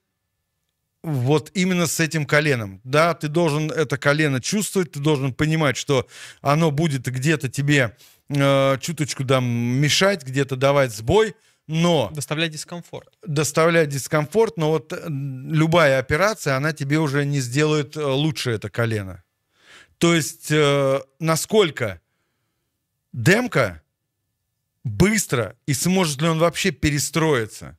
Speaker 1: вот именно с этим коленом. Да, ты должен это колено чувствовать, ты должен понимать, что оно будет где-то тебе Э, чуточку там мешать, где-то давать сбой, но... Доставлять дискомфорт. Доставлять дискомфорт, но вот э, любая операция, она тебе уже не сделает э, лучше это колено. То есть э, насколько демка быстро и сможет ли он вообще перестроиться?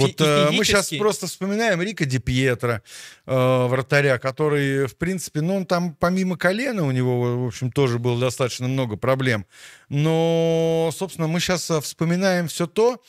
Speaker 1: Вот э, мы сейчас просто вспоминаем Рика Ди Пьетро, э, вратаря, который, в принципе, ну, он там помимо колена у него, в общем, тоже было достаточно много проблем. Но, собственно, мы сейчас э, вспоминаем все то,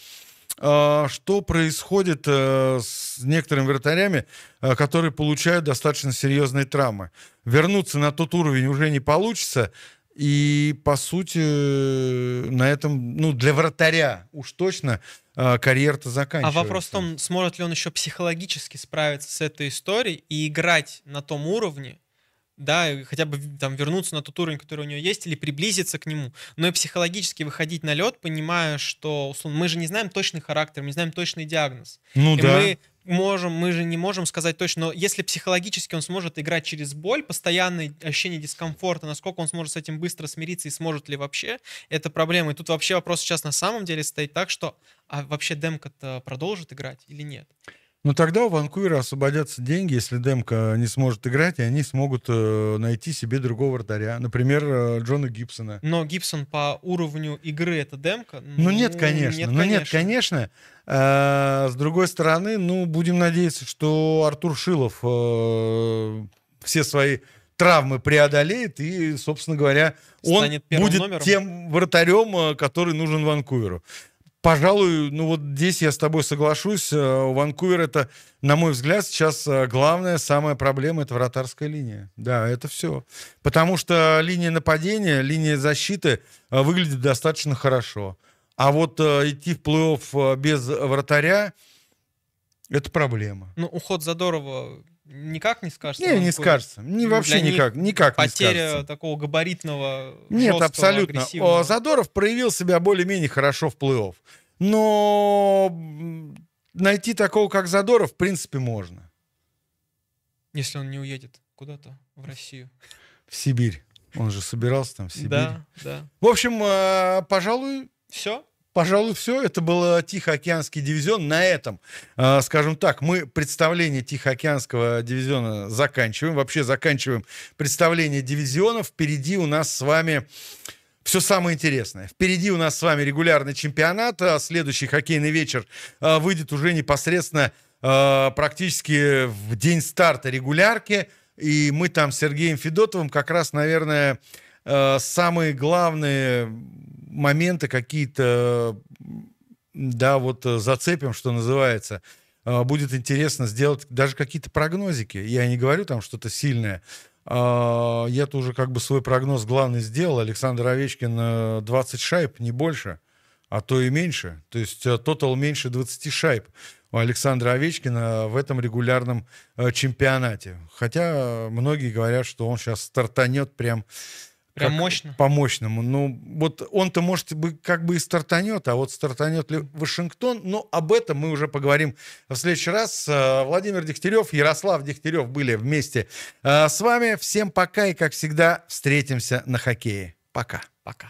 Speaker 1: э, что происходит э, с некоторыми вратарями, которые получают достаточно серьезные травмы. Вернуться на тот уровень уже не получится, и, по сути, на этом, ну, для вратаря уж точно а, карьера-то а заканчивается. А вопрос в том,
Speaker 2: сможет ли он еще психологически справиться с этой историей и играть на том уровне, да, хотя бы там вернуться на тот уровень, который у нее есть, или приблизиться к нему, но и психологически выходить на лед, понимая, что условно, мы же не знаем точный характер, мы не знаем точный диагноз. Ну и да. Мы можем, мы же не можем сказать точно, но если психологически он сможет играть через боль, постоянное ощущение дискомфорта, насколько он сможет с этим быстро смириться и сможет ли вообще, это проблема. И тут вообще вопрос сейчас на самом деле стоит так, что а вообще демка-то продолжит играть или нет?
Speaker 1: Ну тогда у Ванкувера освободятся деньги, если Демка не сможет играть, и они смогут э, найти себе другого вратаря. Например, э, Джона Гибсона.
Speaker 2: Но Гибсон по уровню игры это Демка? Ну, ну нет, конечно. Нет, ну конечно. нет,
Speaker 1: конечно. А, с другой стороны, ну будем надеяться, что Артур Шилов э, все свои травмы преодолеет и, собственно говоря, он будет номером. тем вратарем, э, который нужен Ванкуверу. Пожалуй, ну вот здесь я с тобой соглашусь. У э, Ванкувера, это, на мой взгляд, сейчас э, главная, самая проблема это вратарская линия. Да, это все. Потому что линия нападения, линия защиты э, выглядит достаточно хорошо. А вот идти в плей-офф без вратаря это проблема.
Speaker 2: Ну, уход Задорова Никак не скажется? Не, не скажется. Не, вообще никак. Никак потеря не скажется. такого габаритного, Нет, жесткого, абсолютно. О,
Speaker 1: Задоров проявил себя более-менее хорошо в плей-офф. Но найти такого, как Задоров, в принципе, можно.
Speaker 2: Если он не уедет куда-то в Россию.
Speaker 1: В Сибирь. Он же собирался там в Сибирь. Да, да. В общем, э, пожалуй... Все? Пожалуй, все. Это был э, Тихоокеанский дивизион. На этом, а, скажем так, мы представление Тихоокеанского дивизиона заканчиваем. Вообще заканчиваем представление дивизионов. Впереди у нас с вами все самое интересное. Впереди у нас с вами регулярный чемпионат. А следующий хоккейный вечер а, выйдет уже непосредственно практически в день старта регулярки. И мы там с Сергеем Федотовым как раз, наверное, самые главные моменты какие-то, да, вот э, зацепим, что называется. А, будет интересно сделать даже какие-то прогнозики. Я не говорю там что-то сильное. А, Я-то уже как бы свой прогноз главный сделал. Александр Овечкин 20 э, шайб, не больше, а то и меньше. То есть э, тотал меньше 20 шайб у Александра Овечкина в этом регулярном чемпионате. Хотя многие говорят, что он сейчас стартанет прям Прям как мощно? По-мощному. Ну, вот он-то, может, бы, как бы и стартанет, а вот стартанет ли Вашингтон, но об этом мы уже поговорим в следующий раз. Э, Владимир Дегтярев, Ярослав Дегтярев были вместе э, с вами. Всем пока и, как всегда, встретимся на хоккее. Пока. Пока.